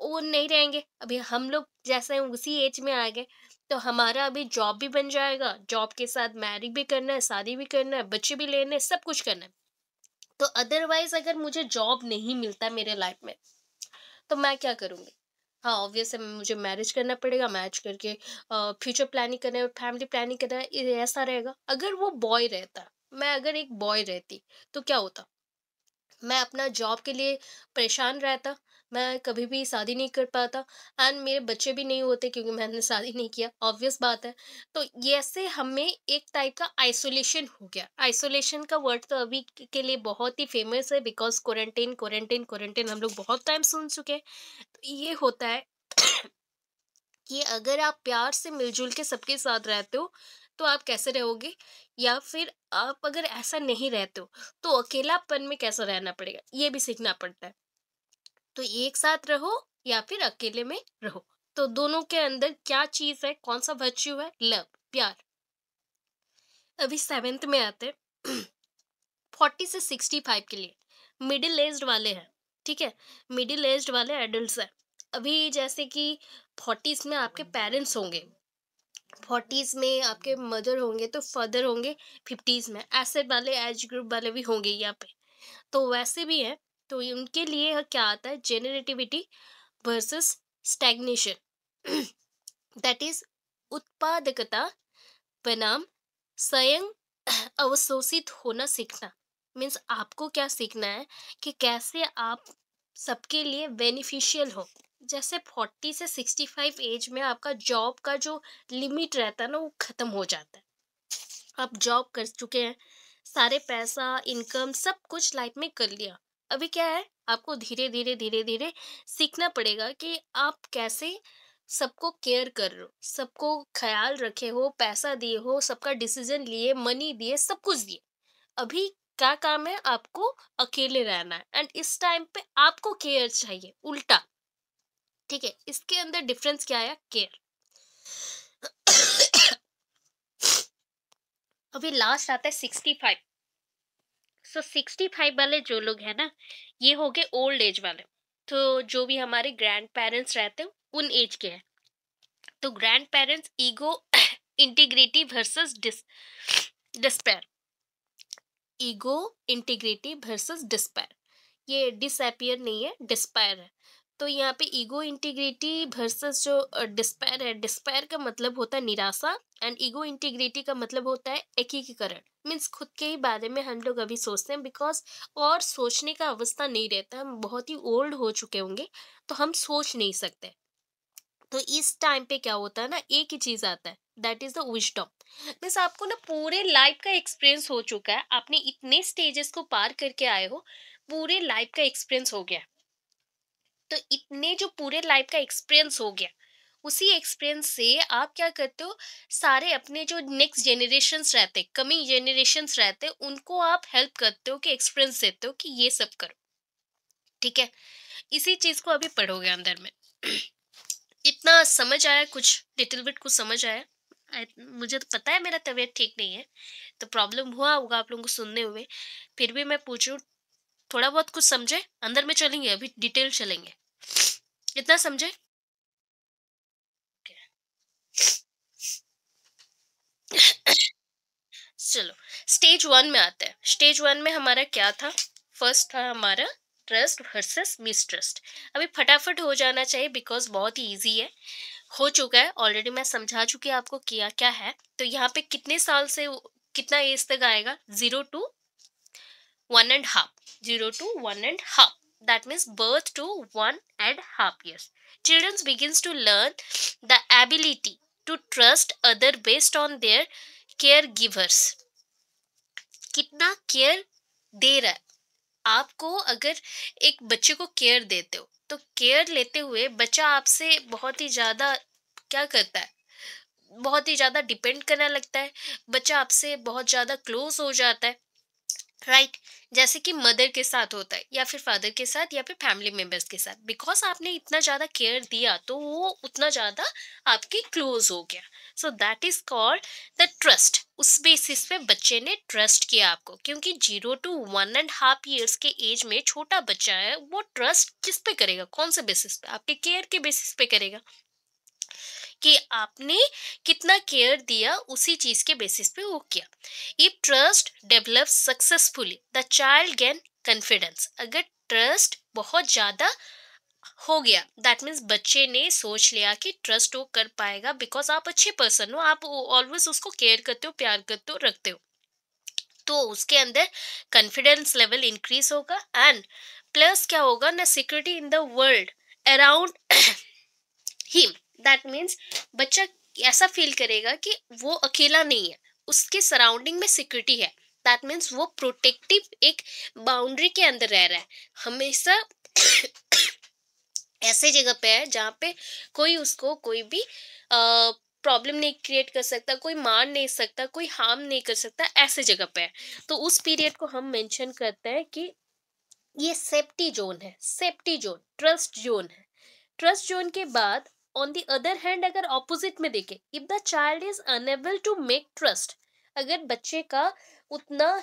वो नहीं रहेंगे अभी हम लोग जैसे उसी एज में आ गए तो हमारा अभी जॉब भी बन जाएगा जॉब के साथ मैरिज भी करना है शादी भी करना है बच्चे भी लेने हैं सब कुछ करना है तो अदरवाइज अगर मुझे जॉब नहीं मिलता मेरे लाइफ में तो मैं क्या करूँगी हाँ ऑब्वियस है मुझे मैरिज करना पड़ेगा मैच करके फ्यूचर प्लानिंग करना है फैमिली प्लानिंग करना है ऐसा रहेगा अगर वो बॉय रहता मैं अगर एक बॉय रहती तो क्या होता मैं अपना जॉब के लिए परेशान रहता मैं कभी भी शादी नहीं कर पाता एंड मेरे बच्चे भी नहीं होते क्योंकि मैंने शादी नहीं किया ऑब्वियस बात है तो ये हमें एक टाइप का आइसोलेशन हो गया आइसोलेशन का वर्ड तो अभी के लिए बहुत ही फेमस है बिकॉज क्वारंटीन क्वारंटीन क्वारंटीन हम लोग बहुत टाइम सुन चुके हैं तो ये होता है कि अगर आप प्यार से मिलजुल के सबके साथ रहते हो तो आप कैसे रहोगे या फिर आप अगर ऐसा नहीं रहते हो तो अकेलापन में कैसा रहना पड़ेगा ये भी सीखना पड़ता है तो एक साथ रहो या फिर अकेले में रहो तो दोनों के अंदर क्या चीज है कौन सा वर्च्यू है लव प्यार अभी सेवेंथ में आते फोर्टी <clears throat> से सिक्सटी फाइव के लिए मिडिल एज वाले हैं ठीक है मिडिल एज वाले एडल्ट हैं अभी जैसे कि फोर्टीज़ में आपके पेरेंट्स होंगे फोर्टीज़ में आपके मदर होंगे तो फादर होंगे फिफ्टीज़ में ऐसे वाले एज ग्रुप वाले भी होंगे यहाँ पे तो वैसे भी हैं तो उनके लिए क्या आता है generativity versus stagnation that is उत्पादकता बनाम स्वयं अवशोषित होना सीखना मीन्स आपको क्या सीखना है कि कैसे आप सबके लिए बेनिफिशियल हो जैसे फोर्टी से सिक्सटी फाइव एज में आपका जॉब का जो लिमिट रहता है ना वो ख़त्म हो जाता है आप जॉब कर चुके हैं सारे पैसा इनकम सब कुछ लाइफ में कर लिया अभी क्या है आपको धीरे धीरे धीरे धीरे सीखना पड़ेगा कि आप कैसे सबको केयर कर रहे हो सबको ख्याल रखे हो पैसा दिए हो सबका डिसीजन लिए मनी दिए सब कुछ दिए अभी क्या काम है आपको अकेले रहना है एंड इस टाइम पे आपको केयर चाहिए उल्टा ठीक है इसके अंदर डिफरेंस क्या आया केयर <coughs> अभी लास्ट आता है sixty five so sixty five वाले जो लोग हैं ना ये हो गए ओल्ड एज वाले तो जो भी हमारे ग्रैंड पेरेंट्स रहते हैं उन एज के हैं तो grandparents ego integrity versus dis despair ego integrity versus despair ये डिसअपियर नहीं है डिस्पायर है तो यहाँ पे ईगो इंटीग्रिटी वर्सेस जो डिस्पेयर है डिस्पेयर का मतलब होता है निराशा एंड ईगो इंटीग्रिटी का मतलब होता है एकीकरण मीन्स खुद के ही बारे में हम लोग अभी सोचते हैं बिकॉज और सोचने का अवस्था नहीं रहता हम बहुत ही ओल्ड हो चुके होंगे तो हम सोच नहीं सकते तो इस टाइम पे क्या होता है ना एक ही चीज़ आता है that is the wisdom means आपको ना पूरे लाइफ का एक्सपीरियंस हो चुका है आपने इतने स्टेजेस को पार करके आए हो पूरे लाइफ का एक्सपीरियंस हो गया है तो इतने जो पूरे लाइफ का एक्सपीरियंस हो गया उसी एक्सपीरियंस से आप क्या करते हो सारे अपने जो नेक्स्ट जेनरेशन्स रहते कमिंग जेनरेशन्स रहते उनको आप हेल्प करते हो कि एक्सपीरियंस देते हो कि ये सब करो ठीक है इसी चीज़ को अभी पढ़ोगे अंदर में इतना समझ आया कुछ लिटिल बिट कुछ समझ आया मुझे तो पता है मेरा तबीयत ठीक नहीं है तो प्रॉब्लम हुआ होगा आप लोगों को सुनने हुए फिर भी मैं पूछूँ थोड़ा बहुत कुछ समझे अंदर में चलेंगे अभी डिटेल चलेंगे इतना समझे चलो स्टेज वन में आते हैं स्टेज वन में हमारा क्या था फर्स्ट था हमारा ट्रस्ट वर्सेस मिसट्रस्ट अभी फटाफट हो जाना चाहिए बिकॉज बहुत ही ईजी है हो चुका है ऑलरेडी मैं समझा चुकी आपको किया क्या है तो यहाँ पे कितने साल से कितना एज तक आएगा zero to one and half zero to one and half that means birth to one and half years children begins to learn the ability to trust other based on their caregivers कितना केयर दे रहा है आपको अगर एक बच्चे को केयर देते हो तो केयर लेते हुए बच्चा आपसे बहुत ही ज़्यादा क्या करता है बहुत ही ज़्यादा डिपेंड करने लगता है बच्चा आपसे बहुत ज़्यादा क्लोज हो जाता है राइट right. जैसे कि मदर के साथ होता है या फिर फादर के साथ या फिर फैमिली मेम्बर्स के साथ बिकॉज आपने इतना ज़्यादा केयर दिया तो वो उतना ज़्यादा आपके क्लोज हो गया so that is called the trust उस बेसिस पे बच्चे ने ट्रस्ट किया आपको क्योंकि zero to one and half years के एज में छोटा बच्चा है वो ट्रस्ट किस पे करेगा कौन से बेसिस पे आपके केयर के बेसिस पे करेगा कि आपने कितना केयर दिया उसी चीज के बेसिस पे वो किया if trust develop successfully the child gain confidence अगर ट्रस्ट बहुत ज्यादा हो गया दैट मीन्स बच्चे ने सोच लिया कि ट्रस्ट वो कर पाएगा बिकॉज आप अच्छे पर्सन हो आप ऑलवेज उसको केयर करते हो प्यार करते हो रखते हो तो उसके अंदर कॉन्फिडेंस लेवल इंक्रीज होगा एंड प्लस क्या होगा ना security in the world around <coughs> him that means बच्चा ऐसा फील करेगा कि वो अकेला नहीं है उसके सराउंडिंग में सिक्योरिटी है दैट मीन्स वो प्रोटेक्टिव एक बाउंड्री के अंदर रह रहा है हमेशा <coughs> ऐसे जगह पे है जहाँ पे कोई उसको कोई भी प्रॉब्लम नहीं क्रिएट कर सकता कोई मार नहीं सकता कोई हार्म नहीं कर सकता ऐसे जगह पे है तो उस पीरियड को हम मेंशन करते हैं कि ये सेफ्टी जोन है सेफ्टी जोन ट्रस्ट जोन है ट्रस्ट जोन के बाद ऑन दी अदर हैंड अगर ऑपोजिट में देखें if the child is unable to make trust अगर बच्चे का उतना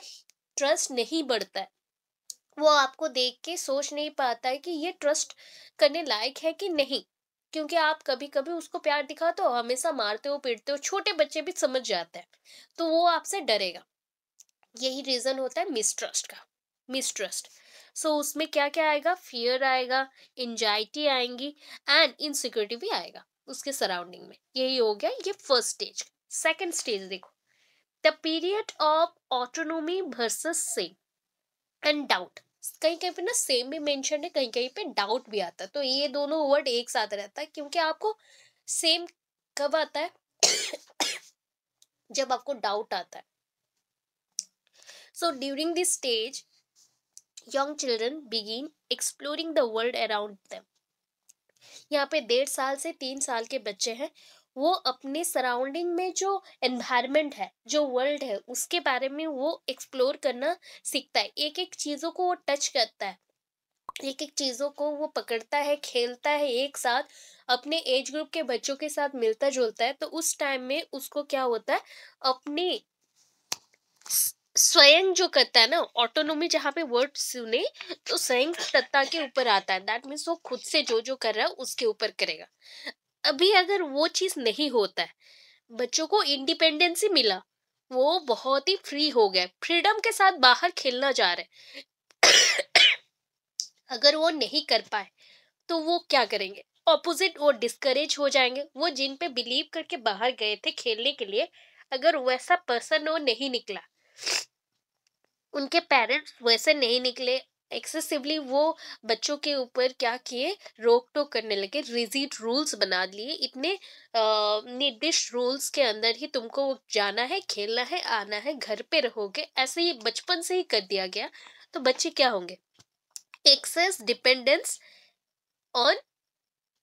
ट्रस्ट नहीं बढ़ता है वो आपको देख के सोच नहीं पाता है कि ये ट्रस्ट करने लायक है कि नहीं क्योंकि आप कभी कभी उसको प्यार दिखाते हो हमेशा मारते हो पीटते हो छोटे बच्चे भी समझ जाते हैं तो वो आपसे डरेगा यही रीज़न होता है मिसट्रस्ट का मिसट्रस्ट सो so, उसमें क्या क्या आएगा फियर आएगा एंजाइटी आएंगी एंड इनसिक्योरिटी भी आएगा उसके सराउंडिंग में यही हो गया ये फर्स्ट स्टेज सेकेंड स्टेज देखो the period of autonomy versus shame and doubt कहीं कहीं पे ना सेम भी मेंशन है कहीं कहीं पे डाउट भी आता है तो ये दोनों वर्ड एक साथ रहता है क्योंकि आपको सेम कब आता है जब आपको डाउट आता है so during this stage young children begin exploring the world around them यहाँ पे डेढ़ साल से तीन साल के बच्चे हैं वो अपने सराउंडिंग में जो एनवायरनमेंट है जो वर्ल्ड है उसके बारे में वो एक्सप्लोर करना सीखता है एक एक चीज़ों को वो टच करता है एक एक चीज़ों को वो पकड़ता है खेलता है एक साथ अपने एज ग्रुप के बच्चों के साथ मिलता जुलता है तो उस टाइम में उसको क्या होता है अपने स्वयं जो करता है ना ऑटोनोमी जहाँ पे वर्ड सुने तो स्वयं सत्ता के ऊपर आता है दैट मीन्स वो खुद से जो जो कर रहा है उसके ऊपर करेगा अभी अगर वो चीज़ नहीं होता है बच्चों को इंडिपेंडेंसी मिला वो बहुत ही फ्री हो गए फ्रीडम के साथ बाहर खेलना जा रहे अगर वो नहीं कर पाए तो वो क्या करेंगे ऑपोजिट वो डिस्करेज हो जाएंगे वो जिन पे बिलीव करके बाहर गए थे खेलने के लिए अगर वैसा पर्सन वो नहीं निकला उनके पेरेंट्स वैसे नहीं निकले एक्सेसिवली वो बच्चों के ऊपर क्या किए रोक टोक करने लगे रिजिट रूल्स बना लिए इतने निर्दिष्ट रूल्स के अंदर ही तुमको जाना है खेलना है आना है घर पे रहोगे ऐसे ही बचपन से ही कर दिया गया तो बच्चे क्या होंगे excess dependence on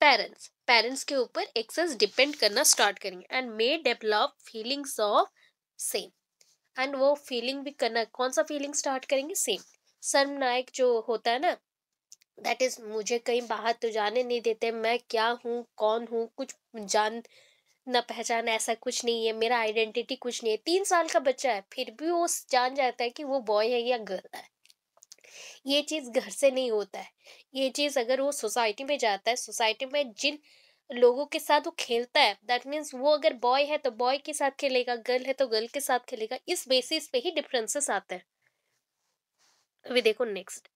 parents parents के ऊपर एक्सेस डिपेंड करना स्टार्ट करेंगे and may develop feelings of shame एंड वो फीलिंग भी करना कौन सा फीलिंग स्टार्ट करेंगे सेम शर्मनायक जो होता है ना दैट इज़ मुझे कहीं बाहर तो जाने नहीं देते मैं क्या हूँ कौन हूँ कुछ जान ना पहचान ऐसा कुछ नहीं है मेरा आइडेंटिटी कुछ नहीं है तीन साल का बच्चा है फिर भी वो जान जाता है कि वो बॉय है या गर्ल है ये चीज़ घर से नहीं होता है ये चीज़ अगर वो सोसाइटी में जाता है सोसाइटी में जिन लोगों के साथ वो खेलता है दैट मीन्स वो अगर बॉय है तो बॉय के साथ खेलेगा गर्ल है तो गर्ल के साथ खेलेगा इस बेसिस पे ही डिफरेंसेस आते हैं अभी देखो नेक्स्ट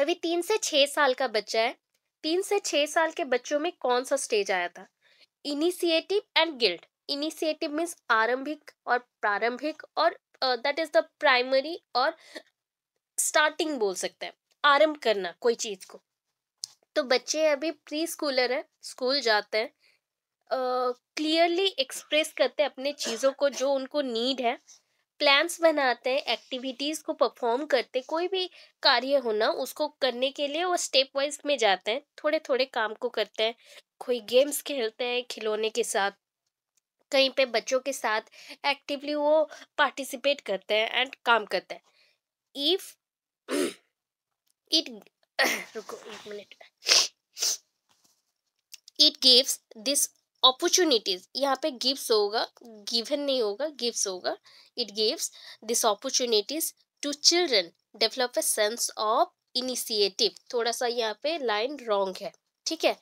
अभी तीन से छ साल का बच्चा है तीन से छ साल के बच्चों में कौन सा स्टेज आया था initiative and guilt initiative means आरंभिक और प्रारंभिक और दैट इज द प्राइमरी और स्टार्टिंग बोल सकते हैं आरंभ करना कोई चीज़ को तो बच्चे अभी प्री स्कूलर हैं स्कूल जाते हैं क्लियरली uh, एक्सप्रेस करते हैं अपने चीज़ों को जो उनको नीड है प्लान्स बनाते हैं एक्टिविटीज़ को परफॉर्म करते कोई भी कार्य होना उसको करने के लिए वो स्टेप वाइज में जाते हैं थोड़े थोड़े काम को करते हैं कोई गेम्स खेलते हैं खिलौने के साथ कहीं पे बच्चों के साथ एक्टिवली वो पार्टिसिपेट करते हैं एंड काम करते हैं इफ़ <clears throat> इट <coughs> रुको एक minute it gives this opportunities यहाँ पे गिव्स होगा गिवन नहीं होगा गिव्स होगा it gives this opportunities to children develop a sense of initiative थोड़ा सा यहाँ पे लाइन रॉन्ग है ठीक है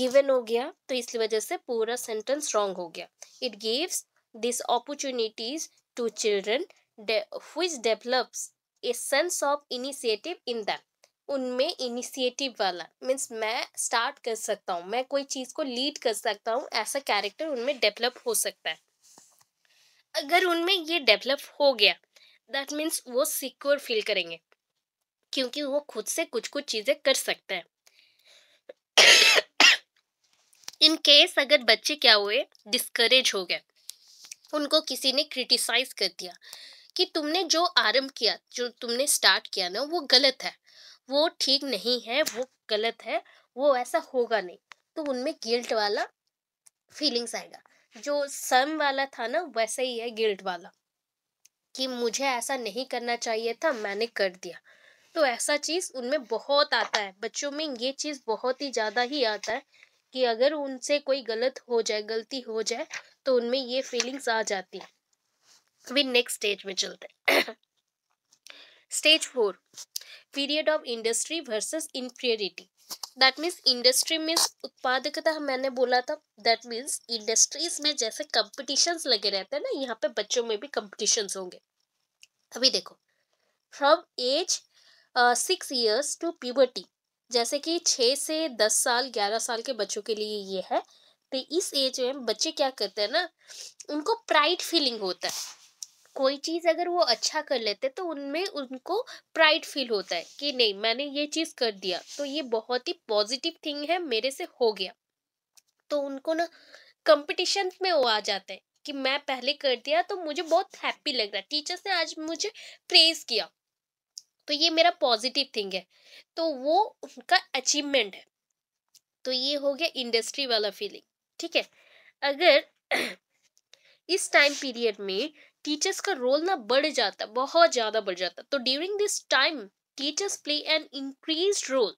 गिवन हो गया तो इसलिए वजह से पूरा सेंटेंस रॉन्ग हो गया it gives this opportunities to children which develops a sense of initiative in them उनमें इनिशिएटिव वाला मीन्स मैं स्टार्ट कर सकता हूँ मैं कोई चीज़ को लीड कर सकता हूँ ऐसा कैरेक्टर उनमें डेवलप हो सकता है अगर उनमें ये डेवलप हो गया दैट मीन्स वो सिक्योर फील करेंगे क्योंकि वो खुद से कुछ कुछ चीज़ें कर सकते हैं इन केस अगर बच्चे क्या हुए डिस्करेज हो गए उनको किसी ने क्रिटिसाइज कर दिया कि तुमने जो आरंभ किया जो तुमने स्टार्ट किया ना वो गलत है वो ठीक नहीं है वो गलत है वो ऐसा होगा नहीं तो उनमें गिल्ट वाला फीलिंग्स आएगा जो सम वाला था ना वैसे ही है गिल्ट वाला कि मुझे ऐसा नहीं करना चाहिए था मैंने कर दिया तो ऐसा चीज़ उनमें बहुत आता है बच्चों में ये चीज़ बहुत ही ज़्यादा ही आता है कि अगर उनसे कोई गलत हो जाए गलती हो जाए तो उनमें ये फीलिंग्स आ जाती है अभी नेक्स्ट स्टेज में चलते हैं stage four period of industry versus inferiority. That means industry means उत्पादकता मैंने बोला था दैट मीन्स इंडस्ट्रीज में जैसे कंपटीशंस लगे रहते हैं ना यहाँ पे बच्चों में भी कंपटीशंस होंगे अभी देखो from age six years to puberty जैसे कि छः से दस साल ग्यारह साल के बच्चों के लिए ये है तो इस एज में बच्चे क्या करते हैं ना उनको प्राइड फीलिंग होता है कोई चीज़ अगर वो अच्छा कर लेते तो उनमें उनको प्राइड फील होता है कि नहीं मैंने ये चीज़ कर दिया तो ये बहुत ही पॉजिटिव थिंग है मेरे से हो गया तो उनको ना कंपटीशन में वो आ जाते हैं कि मैं पहले कर दिया तो मुझे बहुत हैप्पी लग रहा है टीचर्स ने आज मुझे प्रेज किया तो ये मेरा पॉजिटिव थिंग है तो वो उनका अचीवमेंट है तो ये हो गया इंडस्ट्री वाला फीलिंग ठीक है अगर <clears throat> इस टाइम पीरियड में टीचर्स का रोल ना बढ़ जाता बहुत ज़्यादा बढ़ जाता तो during this time teachers play an increase role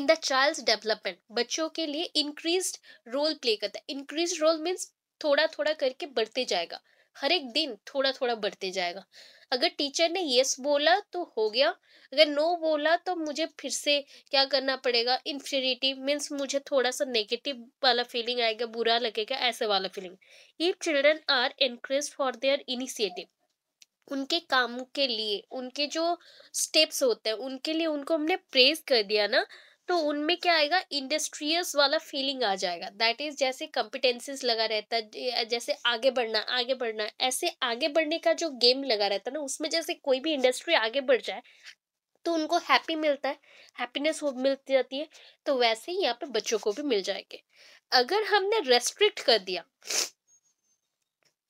in the child development बच्चों के लिए इंक्रीज रोल प्ले करता है इंक्रीज रोल मीन्स थोड़ा थोड़ा करके बढ़ते जाएगा हर एक दिन थोड़ा थोड़ा बढ़ते जाएगा अगर टीचर ने यस बोला तो हो गया अगर नो बोला तो मुझे फिर से क्या करना पड़ेगा इन्फीरिटी मीन्स मुझे थोड़ा सा नेगेटिव वाला फीलिंग आएगा बुरा लगेगा ऐसे वाला feeling if children are encourage for their initiative उनके काम के लिए उनके जो स्टेप्स होते हैं उनके लिए उनको हमने प्रेज कर दिया ना तो उनमें क्या आएगा इंडस्ट्रियस वाला फीलिंग आ जाएगा दैट इज जैसे कॉम्पिटेंसीज लगा रहता है जैसे आगे बढ़ना आगे बढ़ना ऐसे आगे बढ़ने का जो गेम लगा रहता है ना उसमें जैसे कोई भी इंडस्ट्री आगे बढ़ जाए तो उनको हैप्पी मिलता है हैप्पीनेस हो मिलती जाती है तो वैसे ही यहाँ पे बच्चों को भी मिल जाएंगे अगर हमने रेस्ट्रिक्ट कर दिया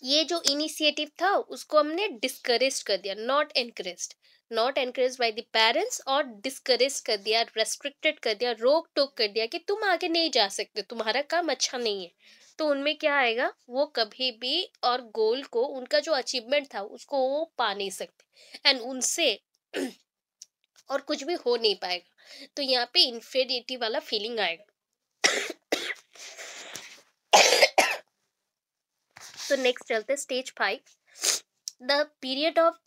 ये जो इनिशिएटिव था उसको हमने डिस्करेज कर दिया not encourage not encourage by the parents और डिस्करेज कर दिया रेस्ट्रिक्टेड कर दिया रोक टोक कर दिया कि तुम आगे नहीं जा सकते तुम्हारा काम अच्छा नहीं है तो उनमें क्या आएगा वो कभी भी और गोल को उनका जो अचीवमेंट था उसको वो पा नहीं सकते एंड उनसे <clears throat> और कुछ भी हो नहीं पाएगा तो यहाँ पे इन्फेरिटी वाला फीलिंग आएगा <coughs> तो नेक्स्ट चलते stage five the period of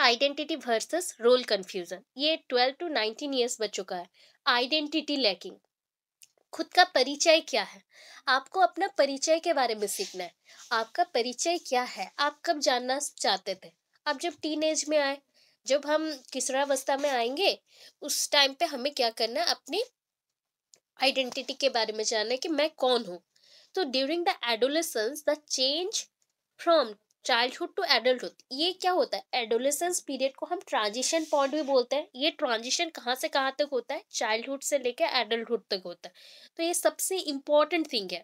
identity versus role confusion ये ट्वेल्व टू नाइनटीन ईयर्स बच्चों का है आइडेंटिटी लैकिंग खुद का परिचय क्या है आपको अपना परिचय के बारे में सीखना है आपका परिचय क्या है आप कब जानना चाहते थे आप जब टीन में आए जब हम किशोरावस्था में आएंगे उस टाइम पे हमें क्या करना है अपनी आइडेंटिटी के बारे में जानना है कि मैं कौन हूँ तो during the adolescence the change from childhood to adulthood ये क्या होता है एडोलेसेंस पीरियड को हम ट्रांजिशन पॉइंट भी बोलते हैं ये ट्रांजिशन कहाँ से कहाँ तक होता है चाइल्डहुड से लेकर एडल्टुड तक होता है तो ये सबसे इम्पॉर्टेंट थिंग है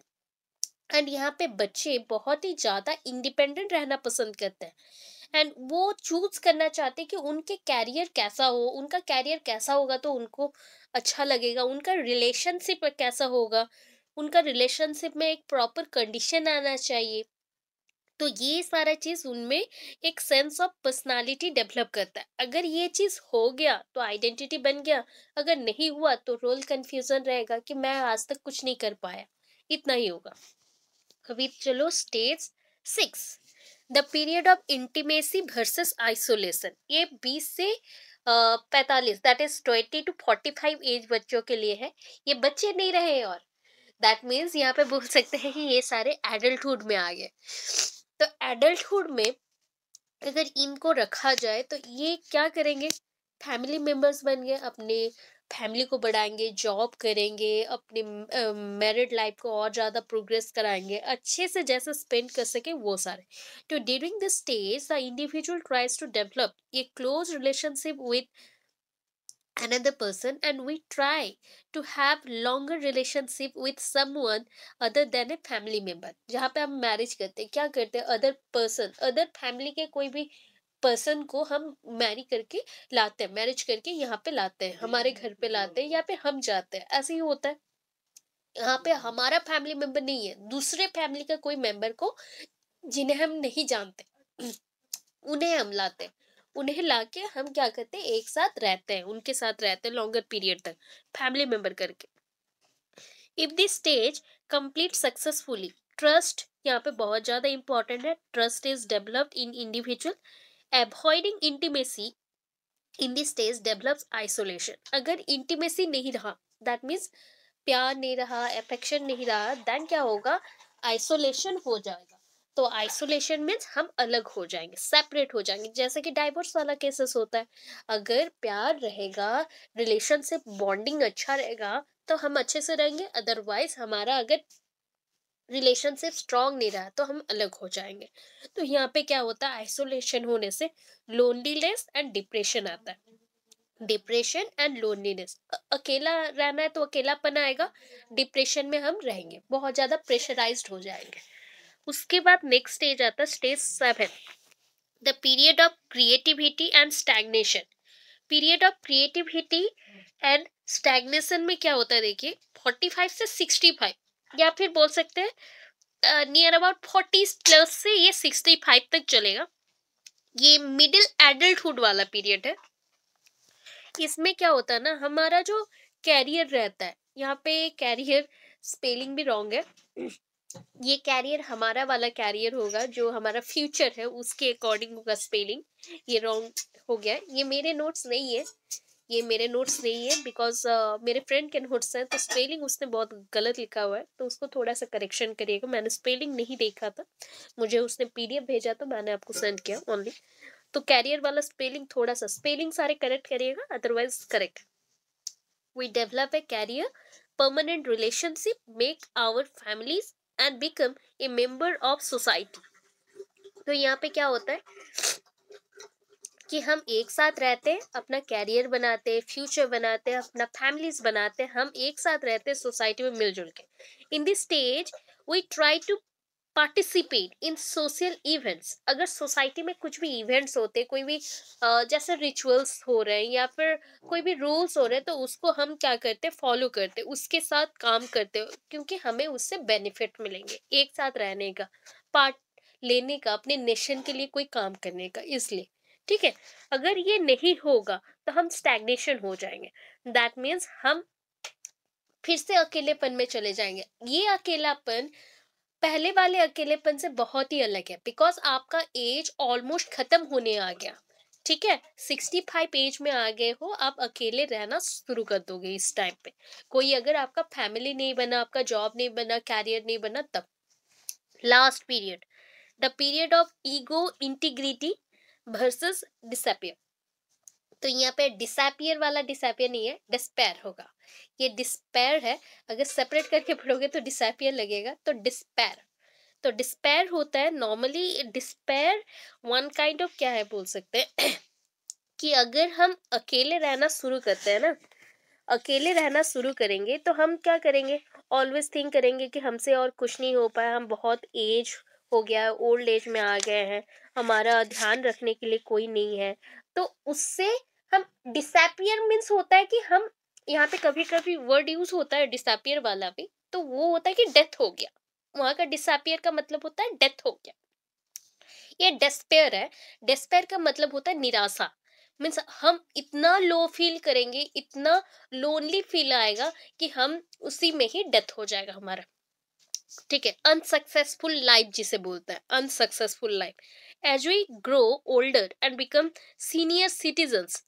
एंड यहाँ पे बच्चे बहुत ही ज़्यादा इंडिपेंडेंट रहना पसंद करते हैं एंड वो चूज़ करना चाहते हैं कि उनके कैरियर कैसा हो उनका कैरियर कैसा होगा तो उनको अच्छा लगेगा उनका रिलेशनशिप कैसा होगा उनका रिलेशनशिप में एक प्रॉपर कंडीशन आना चाहिए तो ये सारा चीज़ उनमें एक सेंस ऑफ पर्सनालिटी डेवलप करता है अगर ये चीज़ हो गया तो आइडेंटिटी बन गया अगर नहीं हुआ तो रोल कन्फ्यूज़न रहेगा कि मैं आज तक कुछ नहीं कर पाया इतना ही होगा अभी चलो stage six the period of intimacy versus isolation ये बीस से पैंतालीस that is twenty to forty five age बच्चों के लिए है ये बच्चे नहीं रहे और दैट मीन्स यहाँ पे बोल सकते हैं कि ये सारे एडल्टहुड में आ गए तो एडल्टहुड में अगर इनको रखा जाए तो ये क्या करेंगे फैमिली मेम्बर्स बन गए अपने फैमिली को बढ़ाएंगे जॉब करेंगे अपने मैरिड लाइफ को और ज़्यादा प्रोग्रेस कराएंगे अच्छे से जैसे स्पेंड कर सके वो सारे तो during the stage the individual tries to develop a close relationship with another person and we try to have longer relationship with someone other than a family member जहाँ पे हम marriage करते हैं क्या करते हैं other person other family के कोई भी पर्सन को हम मैरी करके लाते हैं मैरिज करके यहाँ पे लाते हैं हमारे घर पे लाते हैं या पे हम जाते हैं ऐसे ही होता है यहाँ पे हमारा फैमिली मेंबर नहीं है दूसरे फैमिली का कोई मेंबर को जिन्हें हम नहीं जानते उन्हें हम लाते हैं उन्हें ला के हम क्या करते हैं एक साथ रहते हैं उनके साथ रहते हैं लॉन्गर पीरियड तक फैमिली मेंबर करके if this stage complete successfully trust यहाँ पे बहुत ज़्यादा इंपॉर्टेंट है trust is developed in individual avoiding intimacy in this stage develops isolation अगर इंटीमेसी नहीं रहा दैट मीन्स प्यार नहीं रहा एफेक्शन नहीं रहा देन क्या होगा आइसोलेशन हो जाएगा तो आइसोलेशन मीन्स हम अलग हो जाएंगे सेपरेट हो जाएंगे जैसे कि डाइवोर्स वाला केसेस होता है अगर प्यार रहेगा रिलेशनशिप बॉन्डिंग अच्छा रहेगा तो हम अच्छे से रहेंगे अदरवाइज हमारा अगर रिलेशनशिप स्ट्रांग नहीं रहा तो हम अलग हो जाएंगे तो यहाँ पे क्या होता है आइसोलेशन होने से लोनलीनेस एंड डिप्रेशन आता है डिप्रेशन एंड लोनलीनेस अकेला रहना है तो अकेलापन आएगा डिप्रेशन में हम रहेंगे बहुत ज़्यादा प्रेशराइज हो जाएंगे उसके बाद नेक्स्ट स्टेज आता है stage seven the period of creativity and stagnation period of creativity and stagnation में क्या होता है देखिए फोर्टी फाइव से सिक्सटी फाइव या फिर बोल सकते हैं नियर अबाउट फोर्टी प्लस से ये सिक्सटी फाइव तक चलेगा ये मिडिल एडल्टहुड वाला पीरियड है इसमें क्या होता है ना हमारा जो कैरियर रहता है यहाँ पे कैरियर स्पेलिंग भी रॉन्ग है ये कैरियर हमारा वाला कैरियर होगा जो हमारा फ्यूचर है उसके अकॉर्डिंग होगा स्पेलिंग ये रॉन्ग हो गया ये मेरे नोट्स नहीं है ये मेरे नोट्स नहीं है बिकॉज uh, मेरे फ्रेंड के नोट्स हैं तो स्पेलिंग उसने बहुत गलत लिखा हुआ है तो उसको थोड़ा सा करेक्शन करिएगा मैंने स्पेलिंग नहीं देखा था मुझे उसने पीडीएफ भेजा तो मैंने आपको सेंड किया ओनली तो कैरियर वाला स्पेलिंग थोड़ा सा स्पेलिंग सारे करेक्ट करिएगा otherwise correct we develop a career permanent relationship make our families and become a member of society तो यहाँ पे क्या होता है कि हम एक साथ रहते हैं अपना कैरियर बनाते फ्यूचर बनाते अपना फैमिलीज बनाते हैं हम एक साथ रहते सोसाइटी में मिलजुल के in this stage we try to participate in social events अगर सोसाइटी में कुछ भी इवेंट्स होते कोई भी जैसे रिचुअल्स हो रहे हैं या फिर कोई भी रूल्स हो रहे हैं तो उसको हम क्या करते हैं फॉलो करते उसके साथ काम करते क्योंकि हमें उससे बेनिफिट मिलेंगे एक साथ रहने का पार्ट लेने का अपने नेशन के लिए कोई काम करने का इसलिए ठीक है अगर ये नहीं होगा तो हम स्टैग्नेशन हो जाएंगे दैट मीन्स हम फिर से अकेलेपन में चले जाएंगे ये अकेलापन पहले वाले अकेलेपन से बहुत ही अलग है बिकॉज आपका एज ऑलमोस्ट खत्म होने आ गया ठीक है सिक्सटी फाइव एज में आ गए हो आप अकेले रहना शुरू कर दोगे इस टाइम पे कोई अगर आपका फैमिली नहीं बना आपका जॉब नहीं बना कैरियर नहीं बना तब last period the period of ego integrity versus disappear तो यहाँ पे डिसपियर वाला डिसपियर नहीं है डिस्पेयर होगा ये डिस्पेयर है अगर सेपरेट करके पढ़ोगे तो डिसपियर लगेगा तो डिस्पेयर तो डिस्पेयर होता है normally despair one kind of क्या है बोल सकते हैं कि अगर हम अकेले रहना शुरू करते हैं ना अकेले रहना शुरू करेंगे तो हम क्या करेंगे ऑलवेज थिंक करेंगे कि हमसे और कुछ नहीं हो पाया हम बहुत एज हो गया है ओल्ड एज में आ गए हैं हमारा ध्यान रखने के लिए कोई नहीं है तो उससे हम डिसपियर मीन्स होता है कि हम यहाँ पे कभी कभी वर्ड यूज होता है डिसपियर वाला भी तो वो होता है कि डेथ हो गया वहाँ का डिसपियर का मतलब होता है डेथ हो गया ये डेस्पेयर है डेस्पेयर का मतलब होता है निराशा मीन्स हम इतना लो फील करेंगे इतना लोनली फील आएगा कि हम उसी में ही डेथ हो जाएगा हमारा ठीक है अनसक्सेसफुल लाइफ जिसे बोलते हैं unsuccessful life as we grow older and become senior citizens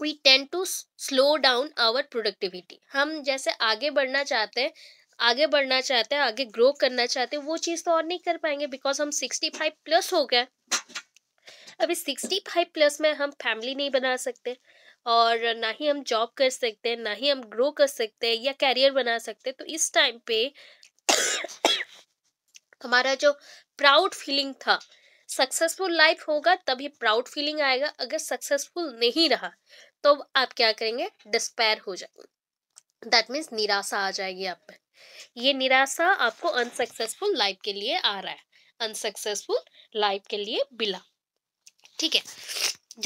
we tend to slow down our productivity hum jaise aage badhna chahte hain आगे बढ़ना चाहते हैं आगे ग्रो करना चाहते हैं वो चीज़ तो और नहीं कर पाएंगे बिकॉज हम सिक्सटी फाइव प्लस हो गए अभी सिक्सटी फाइव प्लस में हम फैमिली नहीं बना सकते और ना ही हम जॉब कर सकते हैं ना ही हम ग्रो कर सकते हैं या कैरियर बना सकते हैं तो इस टाइम पे <coughs> हमारा जो प्राउड फीलिंग था सक्सेसफुल लाइफ होगा तभी प्राउड फीलिंग आएगा अगर सक्सेसफुल नहीं रहा तो आप क्या करेंगे डिस्पेयर हो जाएंगे दैट मीन्स निराशा आ जाएगी आप में ये निराशा आपको अनसक्सेसफुल लाइफ के लिए आ रहा है अनसक्सेसफुल लाइफ के लिए बिला ठीक है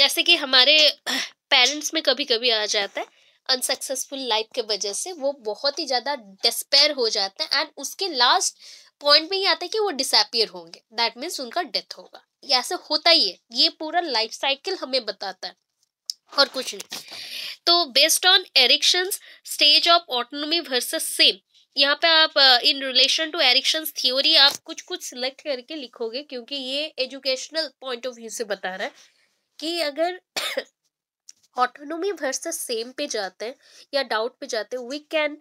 जैसे कि हमारे पेरेंट्स में कभी कभी आ जाता है अनसक्सेसफुल लाइफ के वजह से वो बहुत ही ज़्यादा डिस्पेयर हो जाते हैं एंड उसके लास्ट पॉइंट में ये आता है कि वो डिसअपियर होंगे दैट मीन्स उनका डेथ होगा ऐसे होता ही है ये पूरा लाइफ साइकिल हमें बताता है और कुछ नहीं तो based on Erikson stage of autonomy versus shame यहाँ पे आप in relation to Erikson theory आप कुछ कुछ सिलेक्ट करके लिखोगे क्योंकि ये एजुकेशनल पॉइंट ऑफ व्यू से बता रहा है कि अगर ऑटोनोमी वर्सेस सेम पे जाते हैं या डाउट पे जाते हैं we can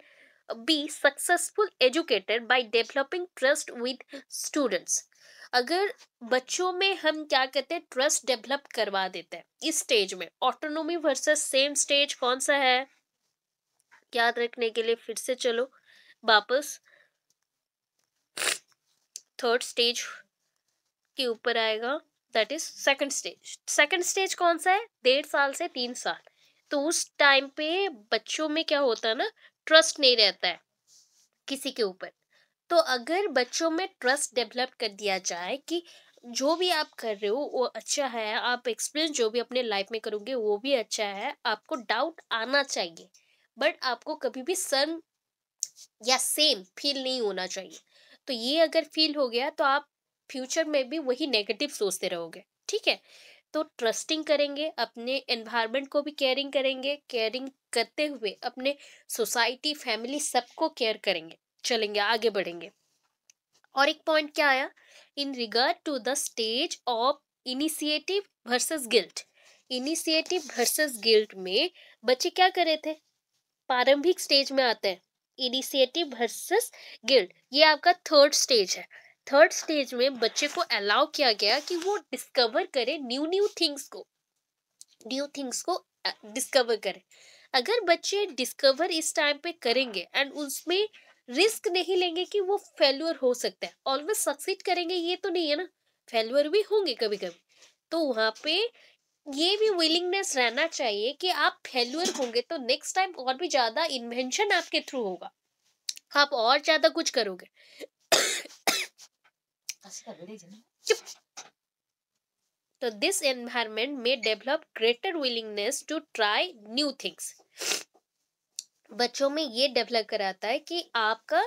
be successful educated by developing trust with students अगर बच्चों में हम क्या कहते हैं ट्रस्ट डेवलप करवा देते हैं इस स्टेज में ऑटोनोमी वर्सेस सेम स्टेज कौन सा है याद रखने के लिए फिर से चलो वापस थर्ड स्टेज के ऊपर आएगा that is second stage second stage कौन सा है डेढ़ साल से तीन साल तो उस टाइम पे बच्चों में क्या होता है ना ट्रस्ट नहीं रहता है किसी के ऊपर तो अगर बच्चों में ट्रस्ट डेवलप कर दिया जाए कि जो भी आप कर रहे हो वो अच्छा है आप एक्सपीरियंस जो भी अपने लाइफ में करोगे वो भी अच्छा है आपको डाउट आना चाहिए बट आपको कभी भी सन या सेम फील नहीं होना चाहिए तो ये अगर फील हो गया तो आप फ्यूचर में भी वही नेगेटिव सोचते रहोगे ठीक है तो ट्रस्टिंग करेंगे अपने एनवायरनमेंट को भी केयरिंग करेंगे केयरिंग करते हुए अपने सोसाइटी फैमिली सबको केयर करेंगे चलेंगे आगे बढ़ेंगे और एक पॉइंट क्या आया in regard to the stage of initiative versus guilt initiative versus guilt में बच्चे क्या कर रहे थे प्रारंभिक स्टेज में आते हैं इनिशिएटिव वर्सेस गिल्ट ये आपका थर्ड स्टेज है थर्ड स्टेज में बच्चे को अलाउ किया गया कि वो डिस्कवर करे न्यू न्यू थिंग्स को न्यू थिंग्स को डिस्कवर करे अगर बच्चे डिस्कवर इस टाइम पे करेंगे एंड उसमें रिस्क नहीं लेंगे कि वो फेल्यूर हो सकता है ऑलवेज सक्सेस करेंगे ये तो नहीं है ना फेल्यूर भी होंगे कभी कभी तो वहाँ पे ये भी विलिंगनेस रहना चाहिए कि आप फेल्यूर होंगे तो नेक्स्ट टाइम और भी ज़्यादा इन्वेंशन आपके थ्रू होगा आप और ज़्यादा कुछ करोगे तो दिस एनवायरमेंट में develop greater willingness to try new things बच्चों में ये डेवलप कराता है कि आपका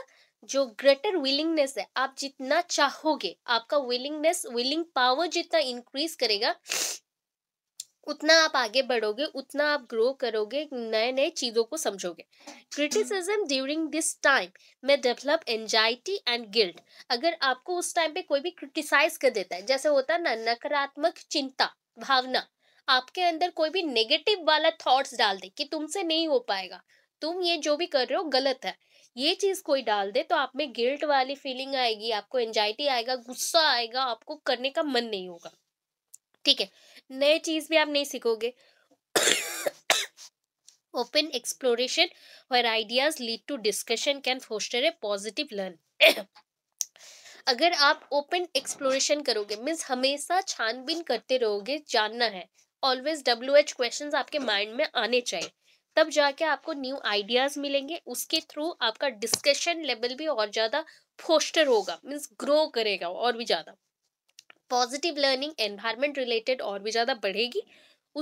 जो ग्रेटर विलिंगनेस है आप जितना चाहोगे आपका विलिंगनेस विलिंग पावर जितना इंक्रीज करेगा उतना आप आगे बढ़ोगे उतना आप ग्रो करोगे नए नए चीज़ों को समझोगे क्रिटिसिज्म ड्यूरिंग दिस टाइम में डेवलप एंजाइटी एंड गिल्ट अगर आपको उस टाइम पे कोई भी क्रिटिसाइज कर देता है जैसे होता है ना नकारात्मक चिंता भावना आपके अंदर कोई भी नेगेटिव वाला थॉट्स डाल दे कि तुमसे नहीं हो पाएगा तुम ये जो भी कर रहे हो गलत है ये चीज़ कोई डाल दे तो आप में गिल्ट वाली फीलिंग आएगी आपको एंजाइटी आएगा गुस्सा आएगा आपको करने का मन नहीं होगा ठीक है नए चीज़ भी आप नहीं सीखोगे open exploration where ideas lead to discussion can foster a positive learn अगर आप ओपन एक्सप्लोरेशन करोगे मीन्स हमेशा छानबीन करते रहोगे जानना है ऑलवेज डब्ल्यू एच क्वेश्चन आपके माइंड में आने चाहिए तब जाके आपको न्यू आइडियाज़ मिलेंगे उसके थ्रू आपका डिस्कशन लेवल भी और ज़्यादा फोस्टर होगा मीन्स ग्रो करेगा और भी ज़्यादा पॉजिटिव लर्निंग एनवायरमेंट रिलेटेड और भी ज़्यादा बढ़ेगी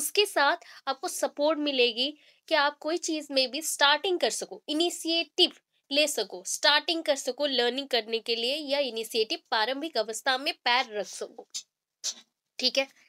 उसके साथ आपको सपोर्ट मिलेगी कि आप कोई चीज़ में भी स्टार्टिंग कर सको इनिशिएटिव ले सको स्टार्टिंग कर सको लर्निंग करने के लिए या इनिशिएटिव प्रारंभिक अवस्था में पैर रख सको ठीक है